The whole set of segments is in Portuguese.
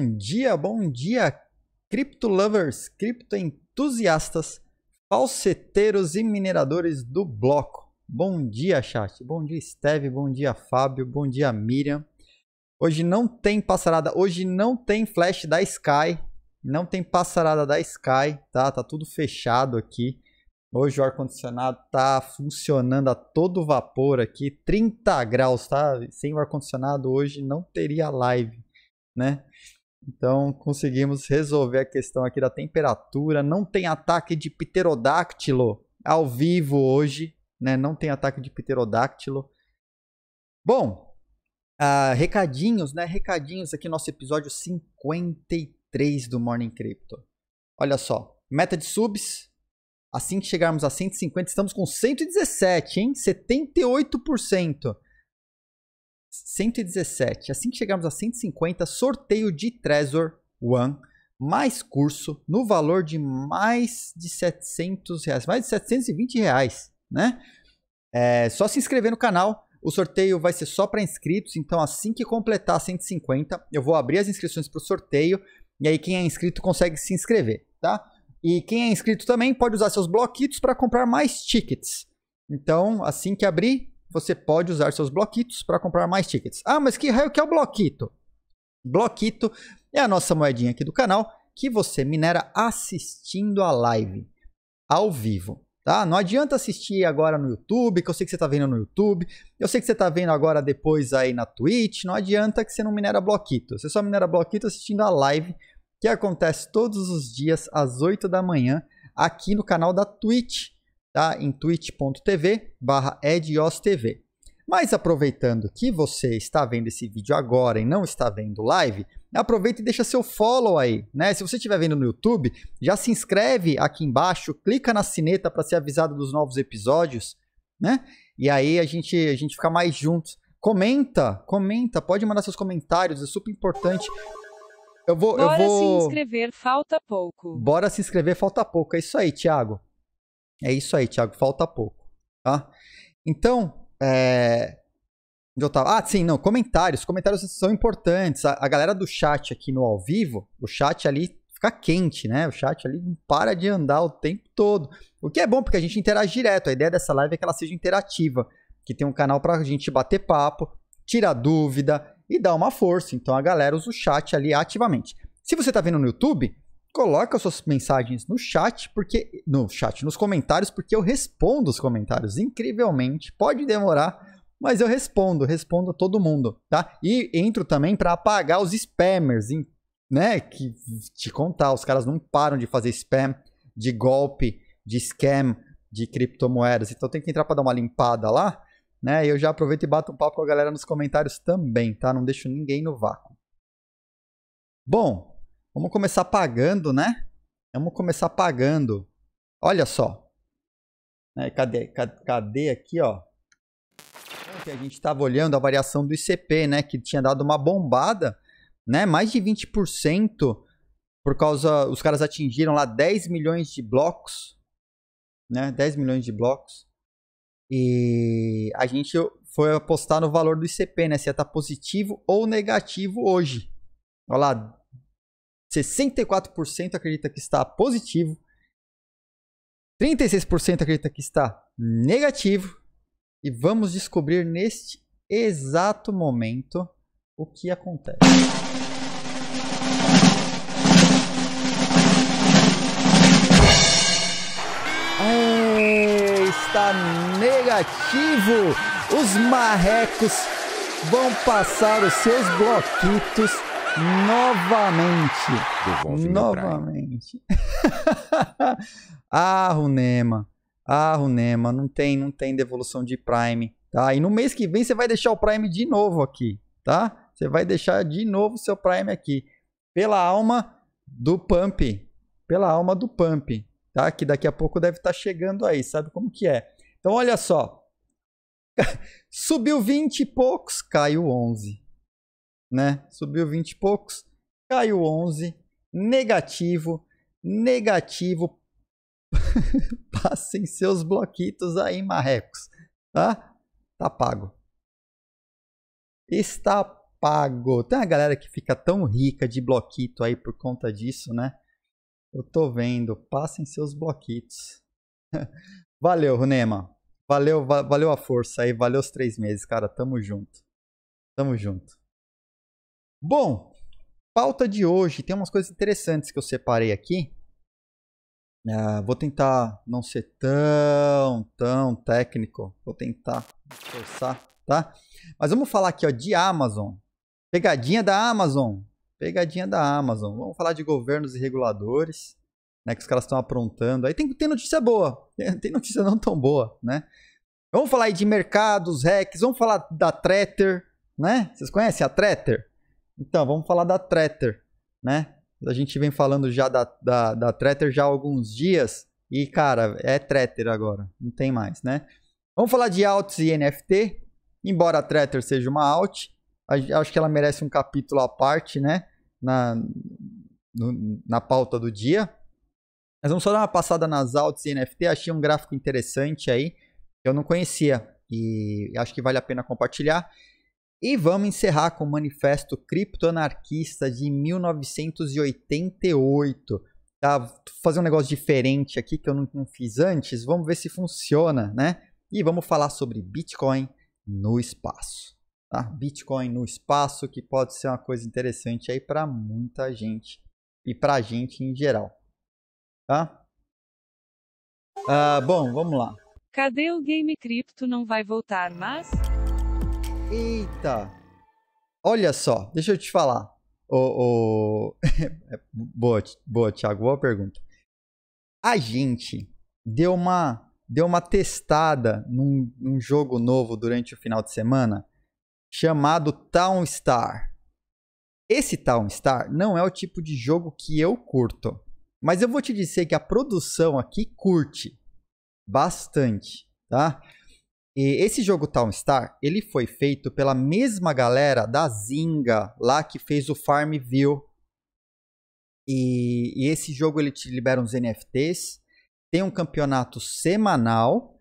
Bom dia, bom dia, cripto lovers, cripto entusiastas, falseteiros e mineradores do bloco. Bom dia, chat. Bom dia, Steve. Bom dia, Fábio. Bom dia, Miriam. Hoje não tem passarada, hoje não tem flash da Sky, não tem passarada da Sky, tá? Tá tudo fechado aqui. Hoje o ar-condicionado tá funcionando a todo vapor aqui, 30 graus, tá? Sem o ar-condicionado hoje não teria live, né? Então conseguimos resolver a questão aqui da temperatura. Não tem ataque de pterodáctilo ao vivo hoje, né? Não tem ataque de pterodáctilo. Bom, uh, recadinhos, né? Recadinhos aqui nosso episódio 53 do Morning Crypto. Olha só, meta de subs. Assim que chegarmos a 150, estamos com 117, hein? 78%. 117. Assim que chegarmos a 150, sorteio de Trezor One mais curso no valor de mais de 700 reais, mais de 720 reais, né? É só se inscrever no canal. O sorteio vai ser só para inscritos, então assim que completar 150, eu vou abrir as inscrições para o sorteio e aí quem é inscrito consegue se inscrever, tá? E quem é inscrito também pode usar seus bloquitos para comprar mais tickets. Então, assim que abrir, você pode usar seus bloquitos para comprar mais tickets. Ah, mas que raio que é o bloquito? Bloquito é a nossa moedinha aqui do canal que você minera assistindo a live ao vivo. Tá? Não adianta assistir agora no YouTube, que eu sei que você está vendo no YouTube, eu sei que você está vendo agora depois aí na Twitch, não adianta que você não minera bloquito. Você só minera bloquito assistindo a live que acontece todos os dias às 8 da manhã aqui no canal da Twitch tá? em twitch.tv barra ediostv. Mas aproveitando que você está vendo esse vídeo agora e não está vendo live, aproveita e deixa seu follow aí, né? Se você estiver vendo no YouTube, já se inscreve aqui embaixo, clica na sineta para ser avisado dos novos episódios, né? E aí a gente a gente fica mais juntos. Comenta, comenta, pode mandar seus comentários, é super importante. Eu vou, Bora eu vou... se inscrever, falta pouco. Bora se inscrever, falta pouco. É isso aí, Thiago. É isso aí, Thiago. Falta pouco, tá? Então, é... onde eu tava? Ah, sim, não. Comentários. Comentários são importantes. A, a, galera do chat aqui no ao vivo, o chat ali fica quente, né? O chat ali para de andar o tempo todo. O que é bom porque a gente interage direto. A ideia dessa live é que ela seja interativa, que tem um canal para a gente bater papo, tirar dúvida e dar uma força. Então a galera usa o chat ali ativamente. Se você está vendo no YouTube, coloca suas mensagens no chat, porque no chat, nos comentários, porque eu respondo os comentários incrivelmente. Pode demorar, mas eu respondo, respondo a todo mundo, tá? E entro também para apagar os spammers, né, que te contar, os caras não param de fazer spam, de golpe, de scam, de criptomoedas. Então tem que entrar para dar uma limpada lá, né? E eu já aproveito e bato um papo com a galera nos comentários também, tá? Não deixo ninguém no vácuo. Bom, Vamos começar pagando, né? Vamos começar pagando. Olha só. Cadê, cadê aqui, ó? a gente estava olhando a variação do ICP, né? Que tinha dado uma bombada, né? Mais de 20% por causa... Os caras atingiram lá 10 milhões de blocos, né? 10 milhões de blocos. E a gente foi apostar no valor do ICP, né? Se ia estar tá positivo ou negativo hoje. Olha lá, 64% acredita que está positivo, 36% acredita que está negativo. E vamos descobrir neste exato momento o que acontece. É, está negativo. Os marrecos vão passar os seus bloquitos Novamente. Novamente. ah, Runema. Ah, Runema. Não tem, não tem devolução de Prime. Tá? E no mês que vem você vai deixar o Prime de novo aqui. Tá? Você vai deixar de novo o seu Prime aqui. Pela alma do Pump. Pela alma do Pump. Tá? Que daqui a pouco deve estar tá chegando aí. Sabe como que é? Então, olha só. Subiu 20 e poucos, caiu 11 né? Subiu 20 e poucos, caiu 11, negativo, negativo. Passem seus bloquitos aí, marrecos, tá? Tá pago. Está pago. Tem uma galera que fica tão rica de bloquito aí por conta disso, né? Eu tô vendo. Passem seus bloquitos. valeu, Runema. Valeu, va valeu a força aí. Valeu os três meses, cara. Tamo junto. Tamo junto. Bom, pauta de hoje tem umas coisas interessantes que eu separei aqui. Uh, vou tentar não ser tão, tão técnico. Vou tentar forçar, tá? Mas vamos falar aqui ó, de Amazon. Pegadinha da Amazon. Pegadinha da Amazon. Vamos falar de governos e reguladores, né? Que os caras estão aprontando. Aí tem, tem notícia boa. Tem notícia não tão boa, né? Vamos falar aí de mercados, hacks. Vamos falar da Treter, né? Vocês conhecem a Treter? Então, vamos falar da Treter, né? A gente vem falando já da, da, da já há alguns dias e, cara, é Treter agora, não tem mais, né? Vamos falar de alts e NFT. Embora a Tretter seja uma alt, acho que ela merece um capítulo à parte, né? Na, no, na pauta do dia. Mas vamos só dar uma passada nas alts e NFT. Achei um gráfico interessante aí, que eu não conhecia e acho que vale a pena compartilhar. E vamos encerrar com o manifesto criptoanarquista de 1988. Tá, vou fazer um negócio diferente aqui que eu não, não fiz antes. Vamos ver se funciona, né? E vamos falar sobre Bitcoin no espaço. Tá? Bitcoin no espaço, que pode ser uma coisa interessante aí para muita gente e para a gente em geral. Tá? Ah, bom, vamos lá. Cadê o Game Cripto não vai voltar, mas... Eita! Olha só, deixa eu te falar. O, o... É, boa, boa, Thiago, boa pergunta. A gente deu uma, deu uma testada num, num jogo novo durante o final de semana chamado Town Star. Esse Town Star não é o tipo de jogo que eu curto, mas eu vou te dizer que a produção aqui curte bastante, tá? E esse jogo Town Star, ele foi feito pela mesma galera da Zinga lá que fez o Farmville. E, e esse jogo ele te libera uns NFTs, tem um campeonato semanal,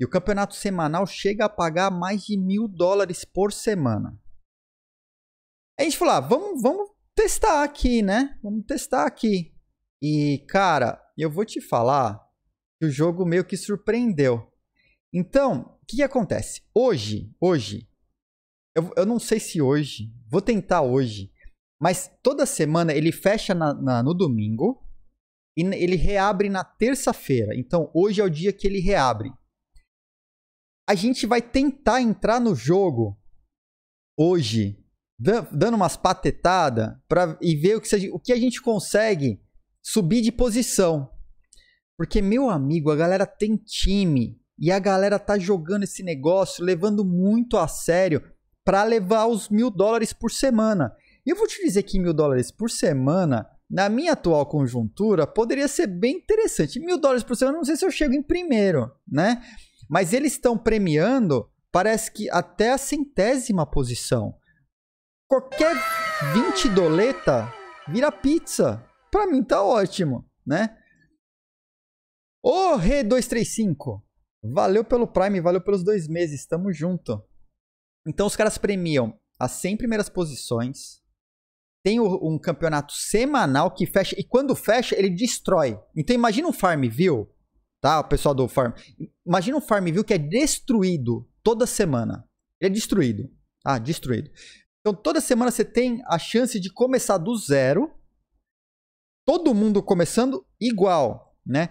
e o campeonato semanal chega a pagar mais de mil dólares por semana. a gente falou, ah, vamos, vamos testar aqui, né? Vamos testar aqui. E, cara, eu vou te falar que o jogo meio que surpreendeu. Então, o que, que, acontece? Hoje, hoje, eu, eu, não sei se hoje, vou tentar hoje, mas toda semana ele fecha na, na, no domingo e ele reabre na terça-feira. Então, hoje é o dia que ele reabre. A gente vai tentar entrar no jogo hoje, dando umas patetadas pra, e ver o que, o que a gente consegue subir de posição. Porque, meu amigo, a galera tem time e a galera tá jogando esse negócio, levando muito a sério para levar os mil dólares por semana. E eu vou te dizer que mil dólares por semana, na minha atual conjuntura, poderia ser bem interessante. Mil dólares por semana, não sei se eu chego em primeiro, né? Mas eles estão premiando, parece que até a centésima posição. Qualquer 20 doleta vira pizza. Para mim tá ótimo, né? Ô, oh, Re235, Valeu pelo Prime, valeu pelos dois meses, tamo junto. Então os caras premiam as 100 primeiras posições. Tem um campeonato semanal que fecha. E quando fecha, ele destrói. Então imagina um Farmville, tá? O pessoal do Farm. Imagina um Farmville que é destruído toda semana. Ele é destruído. Ah, destruído. Então toda semana você tem a chance de começar do zero. Todo mundo começando igual, né?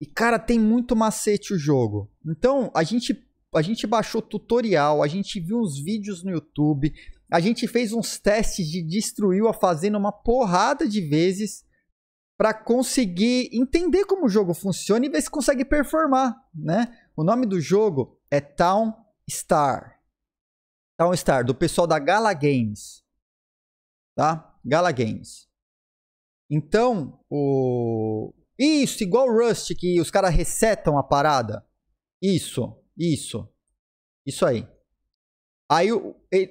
E cara, tem muito macete o jogo. Então, a gente a gente baixou tutorial, a gente viu uns vídeos no YouTube, a gente fez uns testes de destruiu a fazenda uma porrada de vezes para conseguir entender como o jogo funciona e ver se consegue performar, né? O nome do jogo é Town Star. Town Star do pessoal da Gala Games. Tá? Gala Games. Então, o isso, igual o Rust, que os caras resetam a parada. Isso, isso. Isso aí. Aí,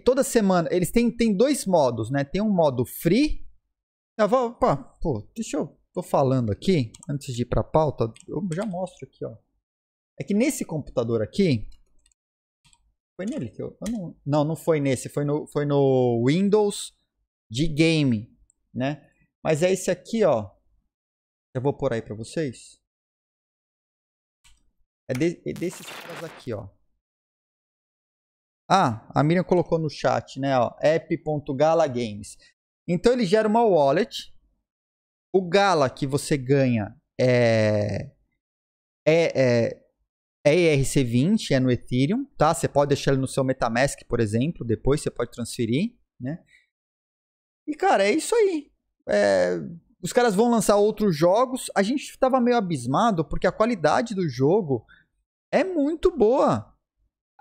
toda semana, eles têm, têm dois modos, né? Tem um modo free. Eu vou, opa, pô, deixa eu... Tô falando aqui, antes de ir pra pauta, eu já mostro aqui, ó. É que nesse computador aqui... Foi nele que eu... eu não, não, não foi nesse. Foi no, foi no Windows de game, né? Mas é esse aqui, ó. Eu vou pôr aí para vocês. É, de, é desses caras tipo aqui, ó. Ah, a Miriam colocou no chat, né? app.galagames. Então ele gera uma wallet. O gala que você ganha é, é, é, é ERC20, é no Ethereum, tá? Você pode deixar ele no seu Metamask, por exemplo. Depois você pode transferir, né? E cara, é isso aí. É, os caras vão lançar outros jogos. A gente estava meio abismado porque a qualidade do jogo é muito boa.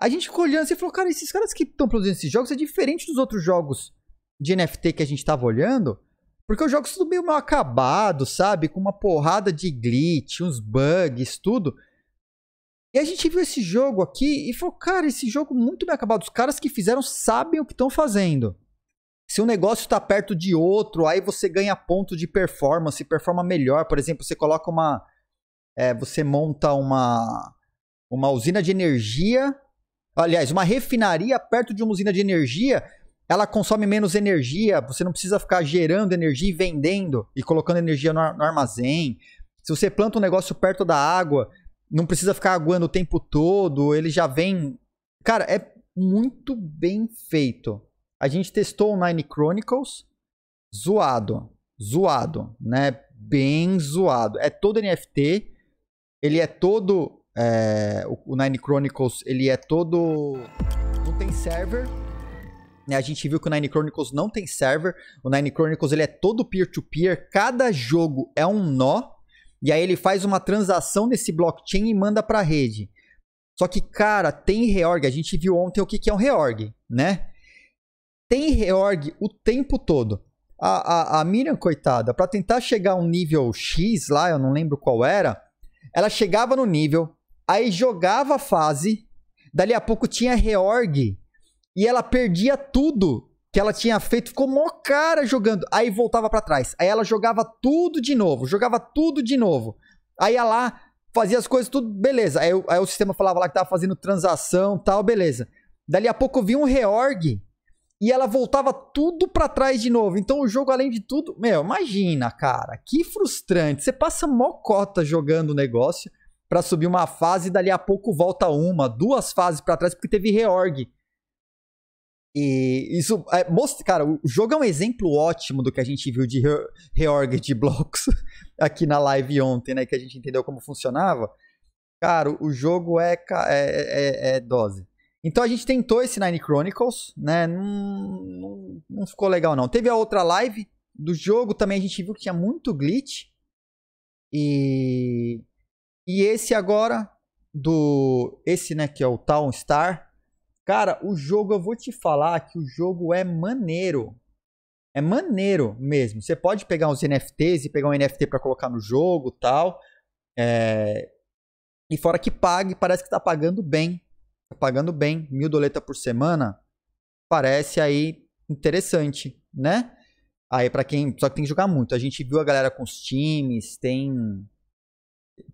A gente ficou olhando assim e falou: cara, esses caras que estão produzindo esses jogos é diferente dos outros jogos de NFT que a gente estava olhando. Porque os jogos tudo meio mal acabado, sabe? Com uma porrada de glitch, uns bugs, tudo. E a gente viu esse jogo aqui e falou: cara, esse jogo muito bem acabado. Os caras que fizeram sabem o que estão fazendo. Se um negócio está perto de outro, aí você ganha ponto de performance, performa melhor. Por exemplo, você coloca uma. É, você monta uma, uma usina de energia. Aliás, uma refinaria perto de uma usina de energia, ela consome menos energia. Você não precisa ficar gerando energia e vendendo e colocando energia no, no armazém. Se você planta um negócio perto da água, não precisa ficar aguando o tempo todo, ele já vem. Cara, é muito bem feito. A gente testou o Nine Chronicles, zoado, zoado, né? Bem zoado. É todo NFT, ele é todo... É, o Nine Chronicles, ele é todo... Não tem server, né? a gente viu que o Nine Chronicles não tem server. O Nine Chronicles ele é todo peer-to-peer. -peer. Cada jogo é um nó. E aí ele faz uma transação nesse blockchain e manda para a rede. Só que, cara, tem reorg. A gente viu ontem o que, que é um reorg, né? tem reorg o tempo todo. A, a, a Miriam, coitada, para tentar chegar a um nível X lá, eu não lembro qual era, ela chegava no nível, aí jogava a fase, dali a pouco tinha reorg, e ela perdia tudo que ela tinha feito, ficou mó cara jogando, aí voltava para trás. Aí ela jogava tudo de novo, jogava tudo de novo. Aí ia lá, fazia as coisas tudo, beleza. Aí, aí o sistema falava lá que tava fazendo transação, tal, beleza. Dali a pouco vinha um reorg, e ela voltava tudo para trás de novo. Então o jogo, além de tudo, meu, imagina, cara, que frustrante. Você passa mocota jogando o negócio para subir uma fase e dali a pouco volta uma, duas fases para trás porque teve reorg. E isso é, cara, o jogo é um exemplo ótimo do que a gente viu de reorg de blocos aqui na live ontem, né, que a gente entendeu como funcionava. Cara, o jogo é, é, é, é dose. Então a gente tentou esse Nine Chronicles, né? Não, não, não, ficou legal, não. Teve a outra live do jogo também, a gente viu que tinha muito glitch. E. E esse agora, do. Esse, né, que é o Town Star. Cara, o jogo, eu vou te falar que o jogo é maneiro. É maneiro mesmo. Você pode pegar uns NFTs e pegar um NFT para colocar no jogo tal. É... E fora que pague, parece que tá pagando bem pagando bem, mil doleta por semana, parece aí interessante, né? Aí para quem, só que tem que jogar muito. A gente viu a galera com os times, tem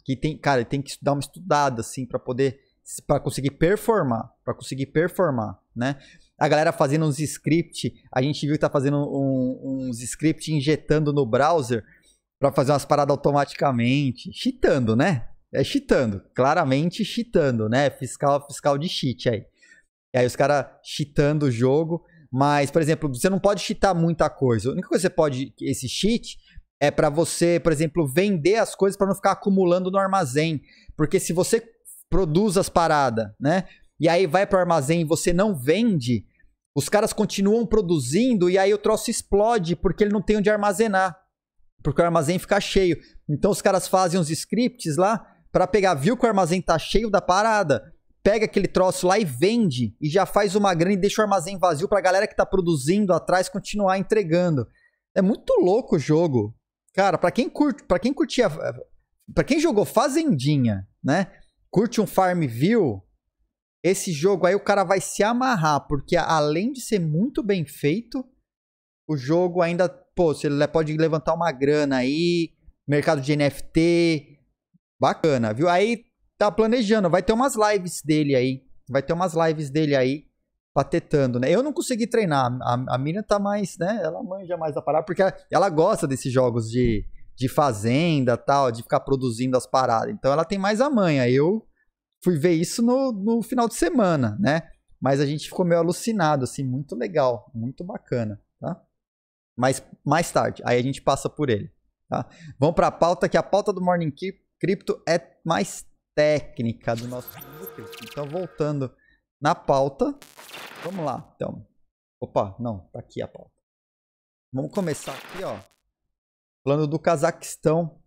que tem, cara, tem que dar uma estudada assim para poder para conseguir performar, para conseguir performar, né? A galera fazendo uns script, a gente viu que tá fazendo um, uns script injetando no browser para fazer umas paradas automaticamente, cheatando, né? É cheatando, claramente cheatando, né? Fiscal, fiscal de cheat aí. E aí os caras cheatando o jogo. Mas, por exemplo, você não pode cheatar muita coisa. A única coisa que você pode. Esse cheat é para você, por exemplo, vender as coisas para não ficar acumulando no armazém. Porque se você produz as paradas, né? E aí vai pro armazém e você não vende, os caras continuam produzindo e aí o troço explode porque ele não tem onde armazenar. Porque o armazém fica cheio. Então os caras fazem uns scripts lá para pegar, viu que o armazém tá cheio da parada, pega aquele troço lá e vende e já faz uma grana e deixa o armazém vazio para a galera que tá produzindo atrás continuar entregando. É muito louco o jogo. Cara, para quem curte, para quem curtia, para quem jogou Fazendinha, né? Curte um Farmville, esse jogo aí o cara vai se amarrar, porque além de ser muito bem feito, o jogo ainda, pô, você pode levantar uma grana aí, mercado de NFT, Bacana, viu? Aí tá planejando, vai ter umas lives dele aí. Vai ter umas lives dele aí, patetando, né? Eu não consegui treinar, a, a Miriam tá mais, né? Ela manja mais a parada, porque ela, ela gosta desses jogos de, de fazenda tal, de ficar produzindo as paradas. Então ela tem mais a manha. Eu fui ver isso no, no final de semana, né? Mas a gente ficou meio alucinado, assim, muito legal, muito bacana, tá? Mas mais tarde, aí a gente passa por ele, tá? Vamos para a pauta, que a pauta do Morning Keep cripto é mais técnica do nosso Então, voltando na pauta, vamos lá, então. Opa, não, tá aqui a pauta. Vamos começar aqui, ó. Falando do Cazaquistão,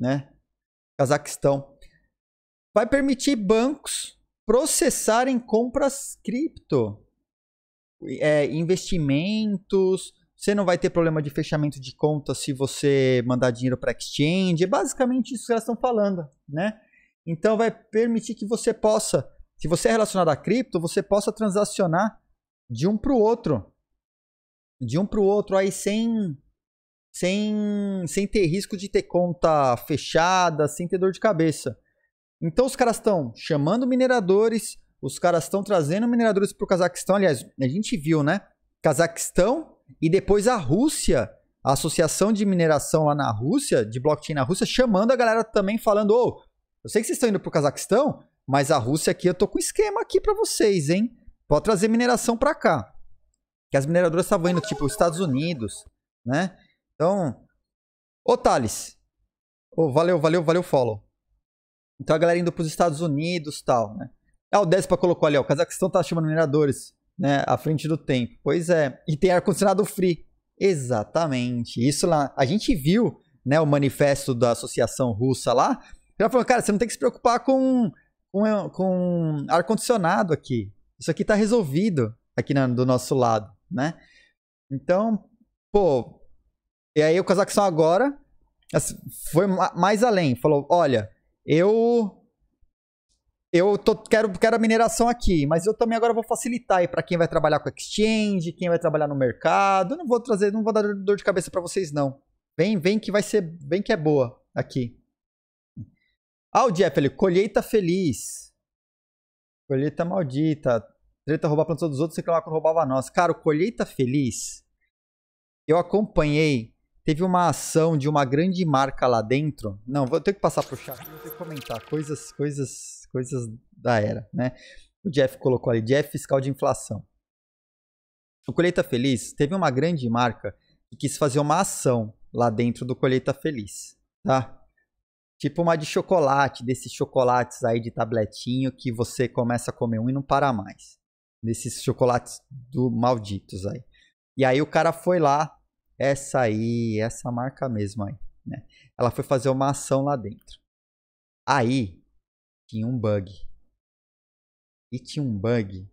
né? Cazaquistão vai permitir bancos processarem compras cripto, é, investimentos, você não vai ter problema de fechamento de conta se você mandar dinheiro para exchange. É basicamente isso que elas estão falando, né? Então vai permitir que você possa, se você é relacionado a cripto, você possa transacionar de um para o outro. De um para o outro aí sem sem sem ter risco de ter conta fechada, sem ter dor de cabeça. Então os caras estão chamando mineradores, os caras estão trazendo mineradores para o Cazaquistão. Aliás, a gente viu, né? Cazaquistão e depois a Rússia, a associação de mineração lá na Rússia, de blockchain na Rússia, chamando a galera também falando: ô, oh, eu sei que vocês estão indo pro Cazaquistão, mas a Rússia aqui eu tô com esquema aqui para vocês, hein? Pode trazer mineração para cá. Que as mineradoras estavam indo, tipo, Estados Unidos, né? Então. Ô, Thales. Ô, valeu, valeu, valeu, follow. Então a galera indo pros Estados Unidos tal, né? Ah, o Despa colocou ali, ó. O Cazaquistão tá chamando mineradores né, à frente do tempo. Pois é. E tem ar-condicionado free. Exatamente. Isso lá. A gente viu né, o manifesto da associação russa lá. Ela falou, cara, você não tem que se preocupar com, com, é, com ar-condicionado aqui. Isso aqui está resolvido aqui na, do nosso lado, né? Então, pô. E aí o Cazaquistão agora assim, foi mais além. Falou, olha, eu eu tô, quero, quero a mineração aqui, mas eu também agora vou facilitar aí para quem vai trabalhar com exchange, quem vai trabalhar no mercado. não vou trazer, não vou dar dor de cabeça para vocês não. Vem, vem que vai ser, vem que é boa aqui. Ah, o Jeff, ele, colheita feliz. Colheita maldita. Treta roubar plantas dos outros, reclamar que roubava nós. Cara, o colheita feliz. Eu acompanhei. Teve uma ação de uma grande marca lá dentro. Não, vou ter que passar pro chat, vou ter que comentar coisas, coisas coisas da era, né? O Jeff colocou ali, Jeff fiscal de inflação. O Colheita Feliz teve uma grande marca que quis fazer uma ação lá dentro do Colheita Feliz, tá? Tipo uma de chocolate, desses chocolates aí de tabletinho que você começa a comer um e não para mais. Desses chocolates do malditos aí. E aí o cara foi lá, essa aí, essa marca mesmo aí, né? Ela foi fazer uma ação lá dentro. Aí tinha um bug. E tinha um bug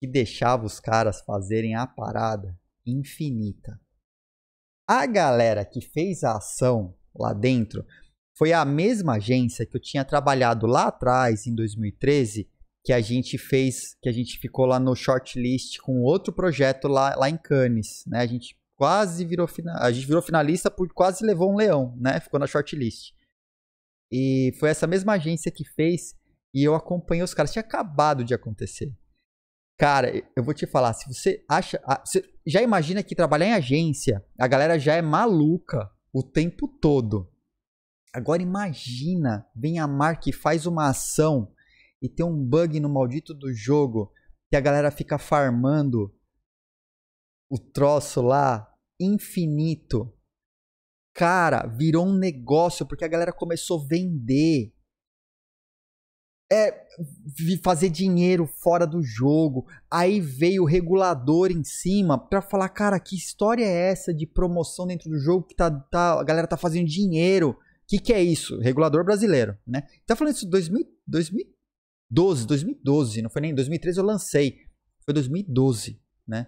que deixava os caras fazerem a parada infinita. A galera que fez a ação lá dentro foi a mesma agência que eu tinha trabalhado lá atrás, em 2013, que a gente fez, que a gente ficou lá no shortlist com outro projeto lá, lá em Cannes, né? A gente quase virou, a gente virou finalista por quase levou um leão, né? Ficou na shortlist. E foi essa mesma agência que fez e eu acompanhei os caras. Tinha acabado de acontecer. Cara, eu vou te falar, se você acha. Você já imagina que trabalhar em agência, a galera já é maluca o tempo todo. Agora imagina, vem a Mark e faz uma ação e tem um bug no maldito do jogo que a galera fica farmando o troço lá infinito. Cara, virou um negócio porque a galera começou a vender. É, fazer dinheiro fora do jogo. Aí veio o regulador em cima pra falar, cara, que história é essa de promoção dentro do jogo que tá, tá a galera tá fazendo dinheiro? O que, que é isso? Regulador brasileiro, né? Tá falando isso em 2012, 2012, não foi nem 2013 eu lancei. Foi 2012, né?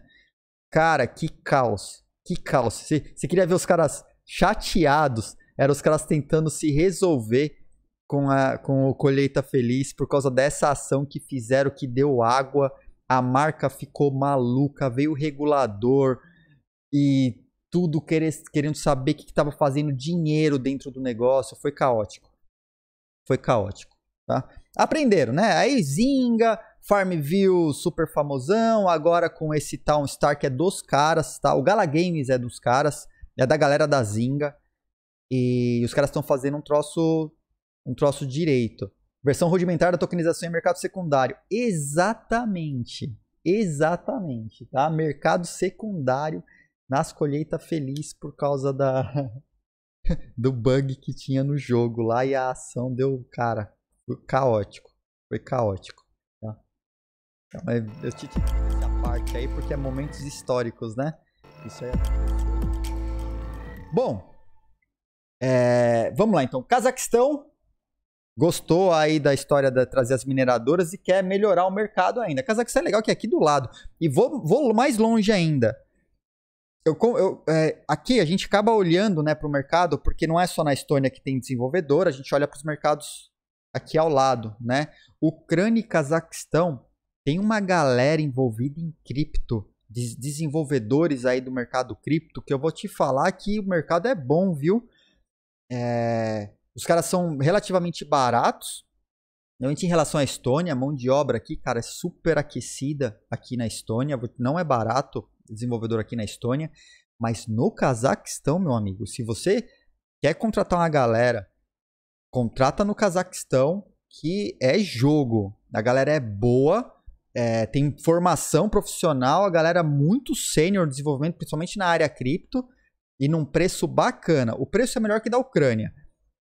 Cara, que caos. Que caos. Você queria ver os caras chateados. Eram os caras tentando se resolver com, a, com o Colheita Feliz por causa dessa ação que fizeram, que deu água. A marca ficou maluca, veio o regulador e tudo querendo saber o que estava fazendo dinheiro dentro do negócio. Foi caótico. Foi caótico, tá? Aprenderam, né? Aí Zinga, Farmville, super famosão. Agora com esse Town Star que é dos caras, tá? O Gala Games é dos caras. É da galera da Zinga. E os caras estão fazendo um troço um troço direito. Versão rudimentar da tokenização em mercado secundário. Exatamente. Exatamente, tá? Mercado secundário nas colheita feliz por causa da do bug que tinha no jogo lá e a ação deu, cara, foi caótico. Foi caótico, tá? Então, é, eu te essa parte aí porque é momentos históricos, né? Isso aí é... Bom, é, vamos lá então. Cazaquistão gostou aí da história de trazer as mineradoras e quer melhorar o mercado ainda. Cazaquistão é legal que é aqui do lado. E vou, vou mais longe ainda. Eu, eu, é, aqui a gente acaba olhando né, para o mercado, porque não é só na Estônia que tem desenvolvedor. a gente olha para os mercados aqui ao lado. Né? Ucrânia e Cazaquistão tem uma galera envolvida em cripto de desenvolvedores aí do mercado cripto, que eu vou te falar que o mercado é bom, viu? É, os caras são relativamente baratos. Realmente em relação à Estônia, a mão de obra aqui, cara, é super aquecida aqui na Estônia. Não é barato desenvolvedor aqui na Estônia. Mas no Cazaquistão, meu amigo, se você quer contratar uma galera, contrata no Cazaquistão, que é jogo. A galera é boa é, tem formação profissional, a galera muito sênior desenvolvimento, principalmente na área cripto, e num preço bacana. O preço é melhor que da Ucrânia.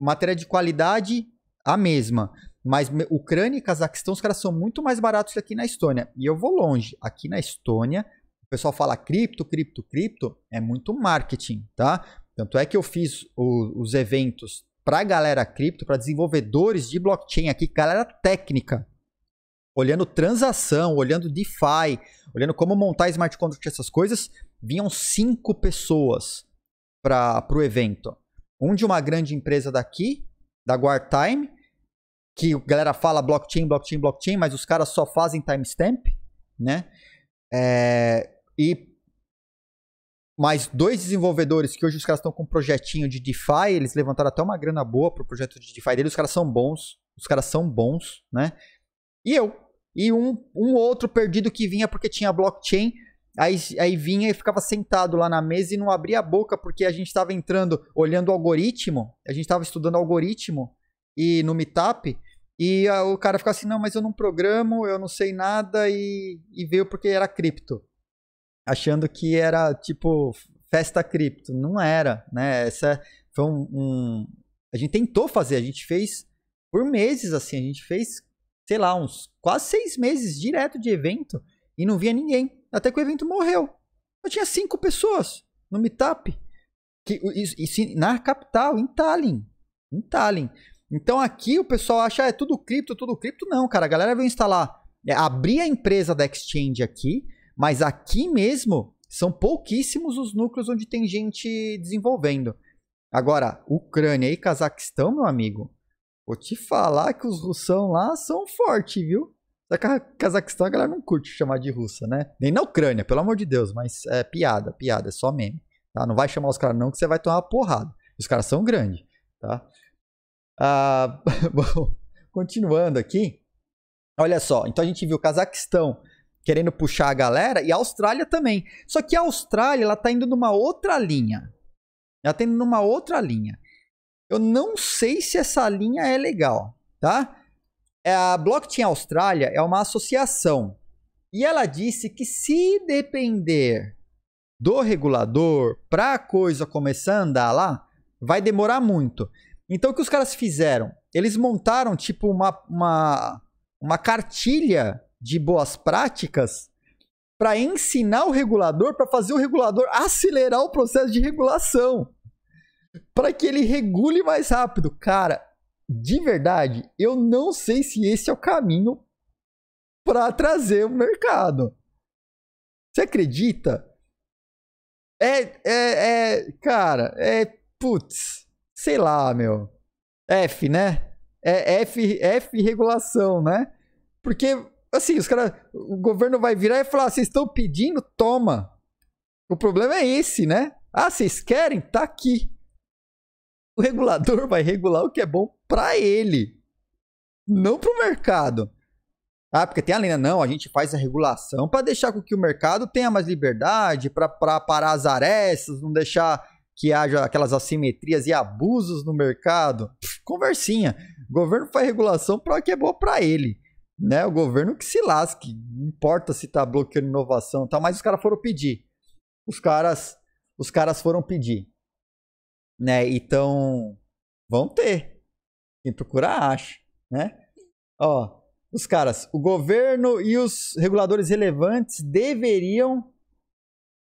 Matéria de qualidade, a mesma. Mas Ucrânia e Cazaquistão, os caras são muito mais baratos que aqui na Estônia. E eu vou longe. Aqui na Estônia, o pessoal fala cripto, cripto, cripto, é muito marketing, tá? Tanto é que eu fiz o, os eventos para galera cripto, para desenvolvedores de blockchain aqui, galera técnica, olhando transação, olhando DeFi, olhando como montar smart contract, essas coisas, vinham cinco pessoas para o evento. Um de uma grande empresa daqui, da Guardtime, que a galera fala blockchain, blockchain, blockchain, mas os caras só fazem timestamp, né? É, e mais dois desenvolvedores que hoje os caras estão com um projetinho de DeFi, eles levantaram até uma grana boa pro projeto de DeFi dele, os caras são bons, os caras são bons, né? E eu, e um, um outro perdido que vinha porque tinha blockchain. Aí, aí vinha e ficava sentado lá na mesa e não abria a boca, porque a gente estava entrando, olhando o algoritmo, a gente estava estudando algoritmo e no Meetup, e a, o cara ficava assim, não, mas eu não programo, eu não sei nada, e, e veio porque era cripto. Achando que era tipo festa cripto. Não era, né? Essa foi um, um. A gente tentou fazer, a gente fez por meses assim, a gente fez sei lá, uns quase seis meses direto de evento e não via ninguém. Até que o evento morreu. Eu tinha cinco pessoas no meetup. Que, isso na capital, em Tallinn. Em Tallinn. Então aqui o pessoal acha, ah, é tudo cripto, tudo cripto. Não, cara, a galera veio instalar, é, abrir a empresa da Exchange aqui, mas aqui mesmo são pouquíssimos os núcleos onde tem gente desenvolvendo. Agora, Ucrânia e Cazaquistão, meu amigo, Vou te falar que os russão lá são fortes, viu? A Cazaquistão a galera não curte chamar de russa, né? Nem na Ucrânia, pelo amor de Deus, mas é piada, piada, é só meme. Tá? Não vai chamar os caras não que você vai tomar uma porrada. Os caras são grandes, tá? Ah, bom, continuando aqui. Olha só, então a gente viu o Cazaquistão querendo puxar a galera e a Austrália também. Só que a Austrália, ela tá indo numa outra linha. Ela tá indo numa outra linha. Eu não sei se essa linha é legal, tá? É, a Blockchain Austrália é uma associação e ela disse que se depender do regulador para a coisa começar a andar lá, vai demorar muito. Então o que os caras fizeram? Eles montaram tipo uma, uma, uma cartilha de boas práticas para ensinar o regulador, para fazer o regulador acelerar o processo de regulação para que ele regule mais rápido. Cara, de verdade, eu não sei se esse é o caminho para trazer o mercado. Você acredita? É, é, é, cara, é, putz, sei lá, meu. F, né? É F, F regulação, né? Porque, assim, os caras, o governo vai virar e falar, vocês estão pedindo? Toma. O problema é esse, né? Ah, vocês querem? Tá aqui. O regulador vai regular o que é bom para ele, não para o mercado. Ah, porque tem a lenda, não, a gente faz a regulação para deixar com que o mercado tenha mais liberdade, para parar as arestas, não deixar que haja aquelas assimetrias e abusos no mercado. Pff, conversinha. O governo faz regulação para o que é bom para ele. Né? O governo que se lasque, não importa se está bloqueando inovação, tá? mas os caras foram pedir. Os caras, os caras foram pedir né? Então, vão ter. Quem procurar, acha, né? Ó, os caras, o governo e os reguladores relevantes deveriam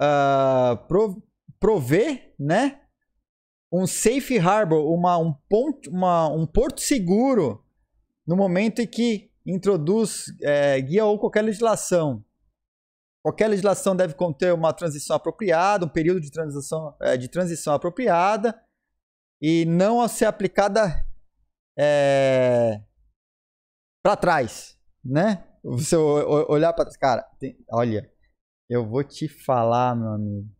uh, pro, prover, né? Um safe harbor, uma, um, ponto, uma, um porto seguro no momento em que introduz é, guia ou qualquer legislação Qualquer legislação deve conter uma transição apropriada, um período de transição, é, de transição apropriada e não a ser aplicada é, para trás, né? Você olhar para trás, cara, tem, olha, eu vou te falar, meu amigo.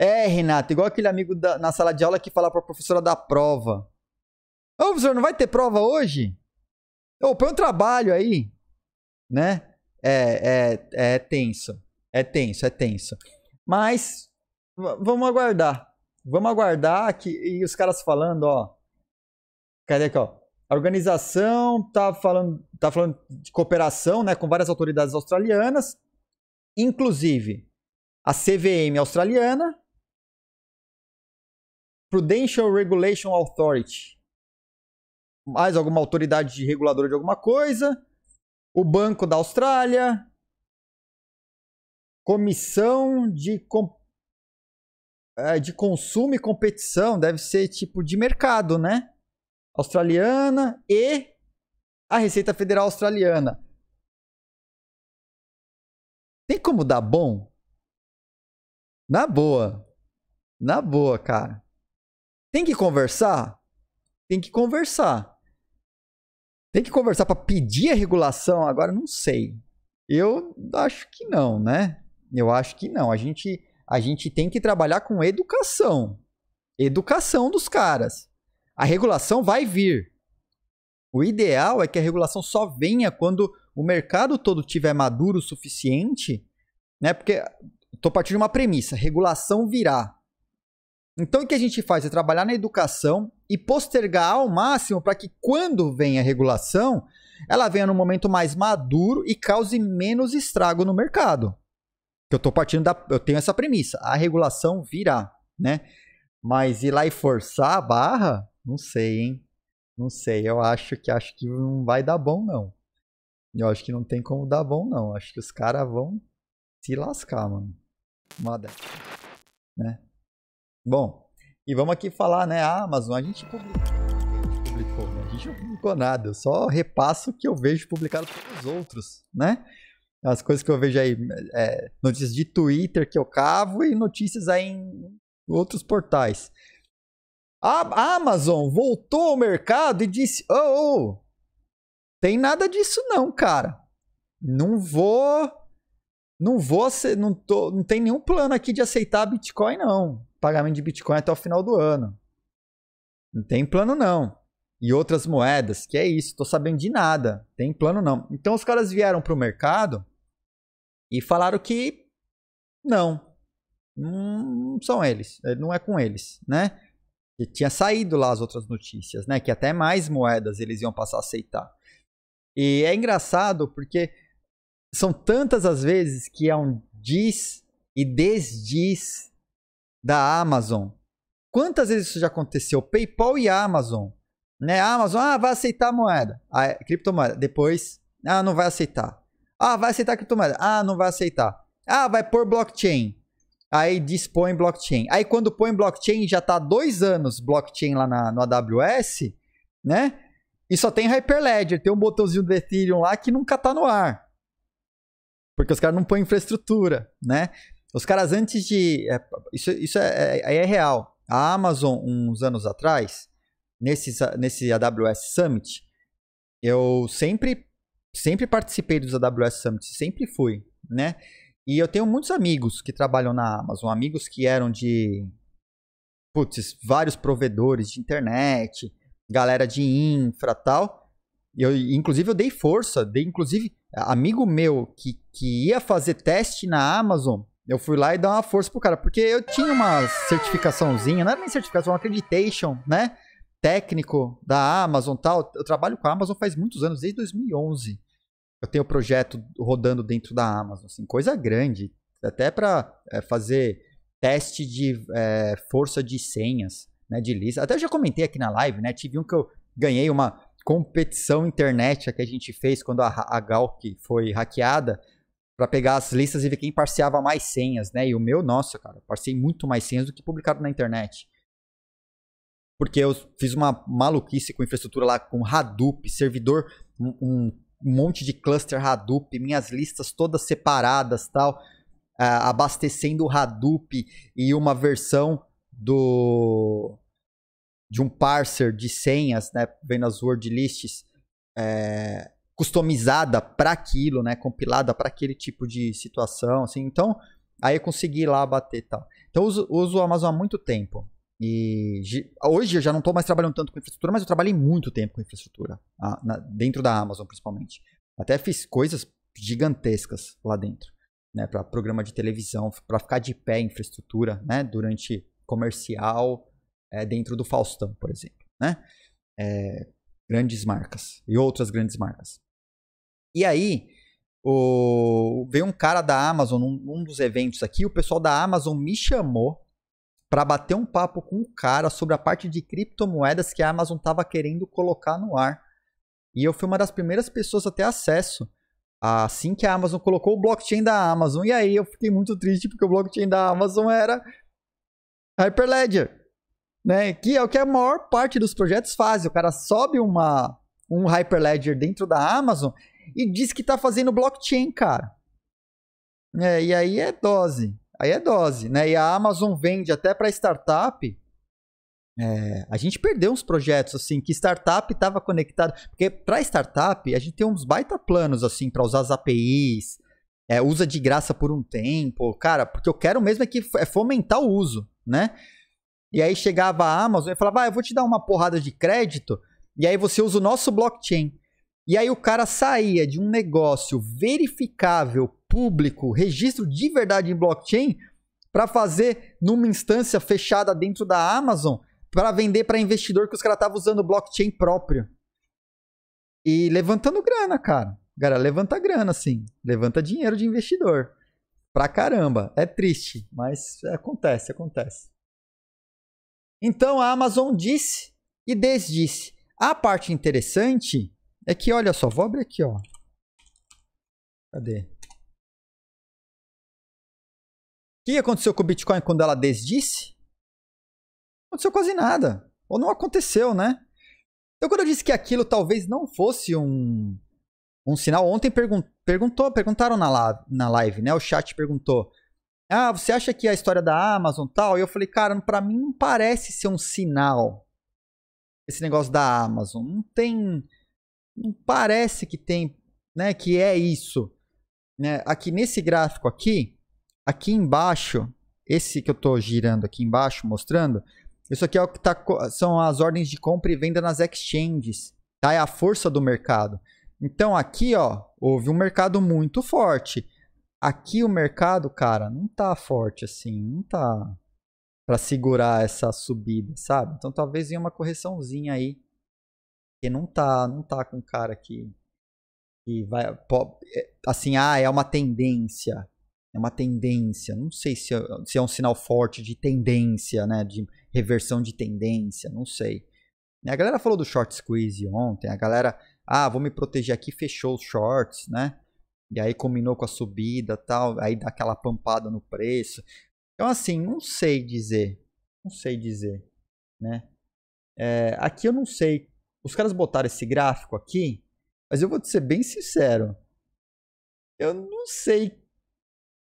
É, Renato, igual aquele amigo da, na sala de aula que fala para a professora da prova. Ô, professor, não vai ter prova hoje? Ô, põe um trabalho aí, né? é, é, é tenso. É tenso, é tenso. Mas vamos aguardar. Vamos aguardar que e os caras falando, ó. Cadê aqui, ó? A organização tá falando, tá falando de cooperação, né, com várias autoridades australianas, inclusive a CVM australiana, Prudential Regulation Authority, mais alguma autoridade reguladora de alguma coisa, o Banco da Austrália, Comissão de, com, é, de Consumo e Competição, deve ser tipo de mercado, né? Australiana e a Receita Federal Australiana. Tem como dar bom? Na boa. Na boa, cara. Tem que conversar? Tem que conversar. Tem que conversar para pedir a regulação? Agora não sei. Eu acho que não, né? Eu acho que não. A gente, a gente tem que trabalhar com educação. Educação dos caras. A regulação vai vir. O ideal é que a regulação só venha quando o mercado todo tiver maduro o suficiente, né? Porque estou partindo de uma premissa: regulação virá. Então, o que a gente faz é trabalhar na educação e postergar ao máximo para que, quando vem a regulação, ela venha num momento mais maduro e cause menos estrago no mercado. Eu tô partindo da, eu tenho essa premissa, a regulação virá, né? Mas ir lá e forçar a barra, não sei, hein? Não sei, eu acho que acho que não vai dar bom não. Eu acho que não tem como dar bom não. Acho que os caras vão se lascar, mano. Uma né? Bom, e vamos aqui falar, né? A Amazon, a gente publicou, a gente, publicou, né? a gente não publicou nada, eu só repasso o que eu vejo publicado pelos outros, né? As coisas que eu vejo aí, é, notícias de Twitter que eu cavo e notícias aí em outros portais. A Amazon voltou ao mercado e disse: Oh, oh tem nada disso não, cara. Não vou. Não vou Não, tô, não tem nenhum plano aqui de aceitar Bitcoin, não pagamento de Bitcoin até o final do ano. Não tem plano não. E outras moedas, que é isso, tô sabendo de nada. Tem plano não. Então os caras vieram para o mercado e falaram que não, não hum, são eles, é, não é com eles, né? E tinha saído lá as outras notícias, né? Que até mais moedas eles iam passar a aceitar. E é engraçado porque são tantas as vezes que é um diz e desdiz da Amazon. Quantas vezes isso já aconteceu? PayPal e Amazon. Né? A Amazon, ah, vai aceitar a moeda. A ah, é, criptomoeda. Depois, ah, não vai aceitar. Ah, vai aceitar a criptomoeda. Ah, não vai aceitar. Ah, vai pôr blockchain. Aí dispõe blockchain. Aí quando põe blockchain, já está dois anos blockchain lá na, no AWS, né? E só tem Hyperledger, tem um botãozinho do Ethereum lá que nunca está no ar. Porque os caras não põem infraestrutura, né? Os caras antes de. É, isso isso é, é, é, real. A Amazon, uns anos atrás, nesse, nesse AWS Summit, eu sempre, sempre participei dos AWS Summit, sempre fui, né? E eu tenho muitos amigos que trabalham na Amazon, amigos que eram de putz, vários provedores de internet, galera de infra tal. Eu, inclusive, eu dei força, dei, inclusive, amigo meu que, que ia fazer teste na Amazon eu fui lá e dar uma força pro cara, porque eu tinha uma certificaçãozinha, não era nem certificação, uma accreditation, né? Técnico da Amazon tal. Eu trabalho com a Amazon faz muitos anos, desde 2011. Eu tenho projeto rodando dentro da Amazon, assim, coisa grande. Até para é, fazer teste de é, força de senhas, né, de lista. Até já comentei aqui na live, né? Tive um que eu ganhei uma competição internet que a gente fez quando a, a Galk foi hackeada para pegar as listas e ver quem parceava mais senhas, né? E o meu, nossa, cara, parcei muito mais senhas do que publicado na internet. Porque eu fiz uma maluquice com infraestrutura lá, com Hadoop, servidor, um, um monte de cluster Hadoop, minhas listas todas separadas tal, abastecendo o Hadoop e uma versão do de um parser de senhas, né, vendo as word lists, é, customizada para aquilo, né? Compilada para aquele tipo de situação, assim. Então, aí eu consegui lá bater e tal. Então, eu uso, uso o Amazon há muito tempo. E hoje eu já não estou mais trabalhando tanto com infraestrutura, mas eu trabalhei muito tempo com infraestrutura, a, na, dentro da Amazon principalmente. Até fiz coisas gigantescas lá dentro, né, para programa de televisão, para ficar de pé infraestrutura, né, durante comercial, é, dentro do Faustão, por exemplo, né, é, grandes marcas e outras grandes marcas. E aí, o, veio um cara da Amazon, num, dos eventos aqui, o pessoal da Amazon me chamou para bater um papo com o cara sobre a parte de criptomoedas que a Amazon estava querendo colocar no ar. E eu fui uma das primeiras pessoas a ter acesso assim que a Amazon colocou o blockchain da Amazon. E aí eu fiquei muito triste porque o blockchain da Amazon era Hyperledger, né? Que é o que a maior parte dos projetos faz. O cara sobe uma, um Hyperledger dentro da Amazon e diz que está fazendo blockchain, cara. É, e aí é dose. Aí é dose, né? E a Amazon vende até para startup. É, a gente perdeu uns projetos assim que startup estava conectado, porque para startup a gente tem uns baita planos assim para usar as APIs, é, usa de graça por um tempo, cara, porque eu quero mesmo é que é fomentar o uso, né? E aí chegava a Amazon e falava, ah, eu vou te dar uma porrada de crédito e aí você usa o nosso blockchain. E aí o cara saía de um negócio verificável, público, registro de verdade em blockchain, para fazer numa instância fechada dentro da Amazon, para vender para investidor que os caras estavam usando blockchain próprio. E levantando grana, cara. Cara, levanta grana, sim. Levanta dinheiro de investidor. Pra caramba. É triste, mas acontece, acontece. Então a Amazon disse e desdisse. A parte interessante é que, olha só, vou abrir aqui, ó. Cadê? O que aconteceu com o Bitcoin quando ela desdisse? aconteceu quase nada. Ou não aconteceu, né? Então, quando eu disse que aquilo talvez não fosse um, um sinal, ontem pergun perguntou, perguntaram na, na live, né? O chat perguntou: Ah, você acha que a história da Amazon tal? E eu falei: Cara, para mim não parece ser um sinal esse negócio da Amazon. Não tem não parece que tem, né, que é isso. Né? Aqui nesse gráfico aqui, aqui embaixo, esse que eu estou girando aqui embaixo, mostrando, isso aqui é o que tá, são as ordens de compra e venda nas exchanges, tá? É a força do mercado. Então aqui, ó, houve um mercado muito forte. Aqui o mercado, cara, não tá forte assim, não tá para segurar essa subida, sabe? Então talvez em uma correçãozinha aí porque não tá, não tá com cara que, que vai. É, assim, ah, é uma tendência. É uma tendência. Não sei se é, se é um sinal forte de tendência, né? De reversão de tendência, não sei. A galera falou do short squeeze ontem, a galera, ah, vou me proteger aqui, fechou os shorts, né? E aí combinou com a subida tal, aí dá aquela pampada no preço. Então, assim, não sei dizer. Não sei dizer, né? É, aqui eu não sei os caras botaram esse gráfico aqui, mas eu vou te ser bem sincero. Eu não sei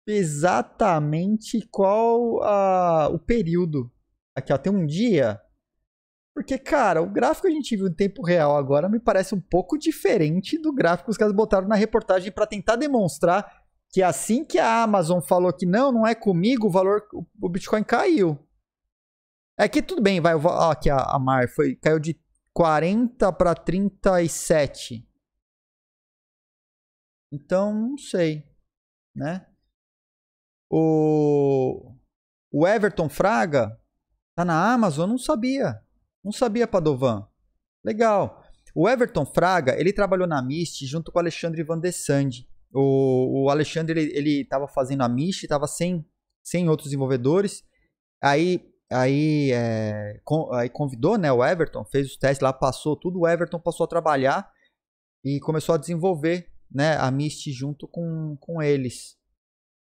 exatamente qual a, o período. Aqui, ó, tem um dia. Porque, cara, o gráfico que a gente viu em tempo real agora me parece um pouco diferente do gráfico que os caras botaram na reportagem para tentar demonstrar que assim que a Amazon falou que não, não é comigo, o valor, o Bitcoin caiu. É que tudo bem, vai, ó, aqui a, a Mar foi, caiu de 40 para 37. Então, não sei, né? O, o Everton Fraga tá na Amazon, não sabia. Não sabia Padovan. Legal. O Everton Fraga, ele trabalhou na MIST junto com o Alexandre Van de Sande. O, o Alexandre, ele, estava fazendo a MIST, estava sem, sem outros desenvolvedores. Aí aí, é, com, aí convidou né, o Everton, fez os testes lá, passou tudo, o Everton passou a trabalhar e começou a desenvolver né, a Mist junto com, com eles.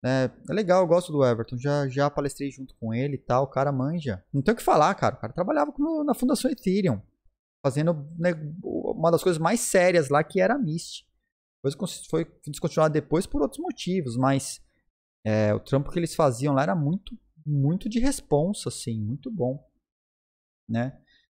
É, é legal, eu gosto do Everton, já, já palestrei junto com ele e tal, o cara manja. Não tem o que falar, cara, o cara trabalhava na Fundação Ethereum, fazendo né, uma das coisas mais sérias lá que era a Mist. Depois foi descontinuada depois por outros motivos, mas é, o trampo que eles faziam lá era muito muito de responsa, assim, muito bom. Né?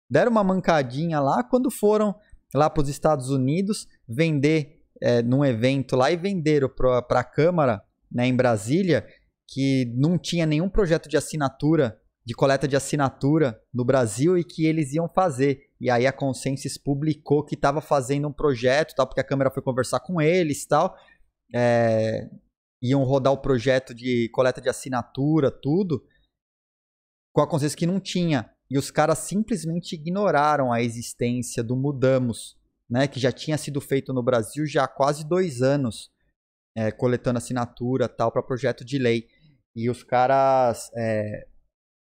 Deram uma mancadinha lá quando foram lá para os Estados Unidos vender é, num evento lá e venderam para a Câmara né, em Brasília que não tinha nenhum projeto de assinatura, de coleta de assinatura no Brasil e que eles iam fazer. E aí a Consensus publicou que estava fazendo um projeto, tal, porque a Câmara foi conversar com eles tal. É, iam rodar o projeto de coleta de assinatura, tudo, com a consciência que não tinha. E os caras simplesmente ignoraram a existência do Mudamos, né, que já tinha sido feito no Brasil já há quase dois anos, é, coletando assinatura tal para projeto de lei. E os caras é,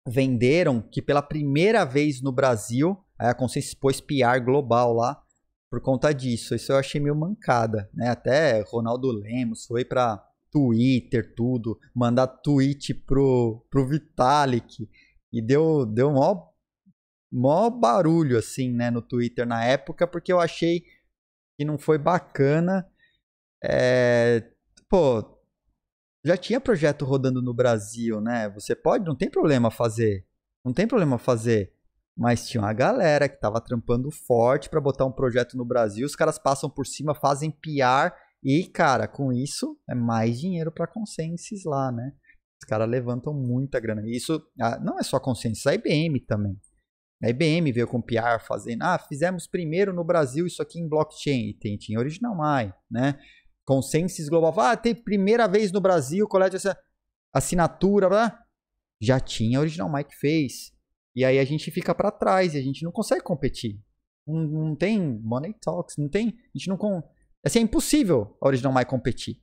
venderam que pela primeira vez no Brasil, a consciência expôs PR global lá por conta disso. Isso eu achei meio mancada, né? Até Ronaldo Lemos foi para Twitter, tudo, mandar tweet pro, pro Vitalik. E deu, deu mó, mó barulho, assim, né, no Twitter na época, porque eu achei que não foi bacana. É, pô, já tinha projeto rodando no Brasil, né? Você pode, não tem problema fazer. Não tem problema fazer. Mas tinha uma galera que tava trampando forte para botar um projeto no Brasil. Os caras passam por cima, fazem piar e, cara, com isso é mais dinheiro para consensys lá, né? Os caras levantam muita grana. E isso ah, não é só consensys a IBM também. A IBM veio com PR fazendo, ah, fizemos primeiro no Brasil isso aqui em blockchain. E tem, tinha Original Mai, né? Consensus Global, ah, tem primeira vez no Brasil, colégio essa assinatura, blá. já tinha Original Mai que fez. E aí a gente fica para trás e a gente não consegue competir. Não, não tem Money Talks, não tem, a gente não, Assim, é impossível a Original My competir.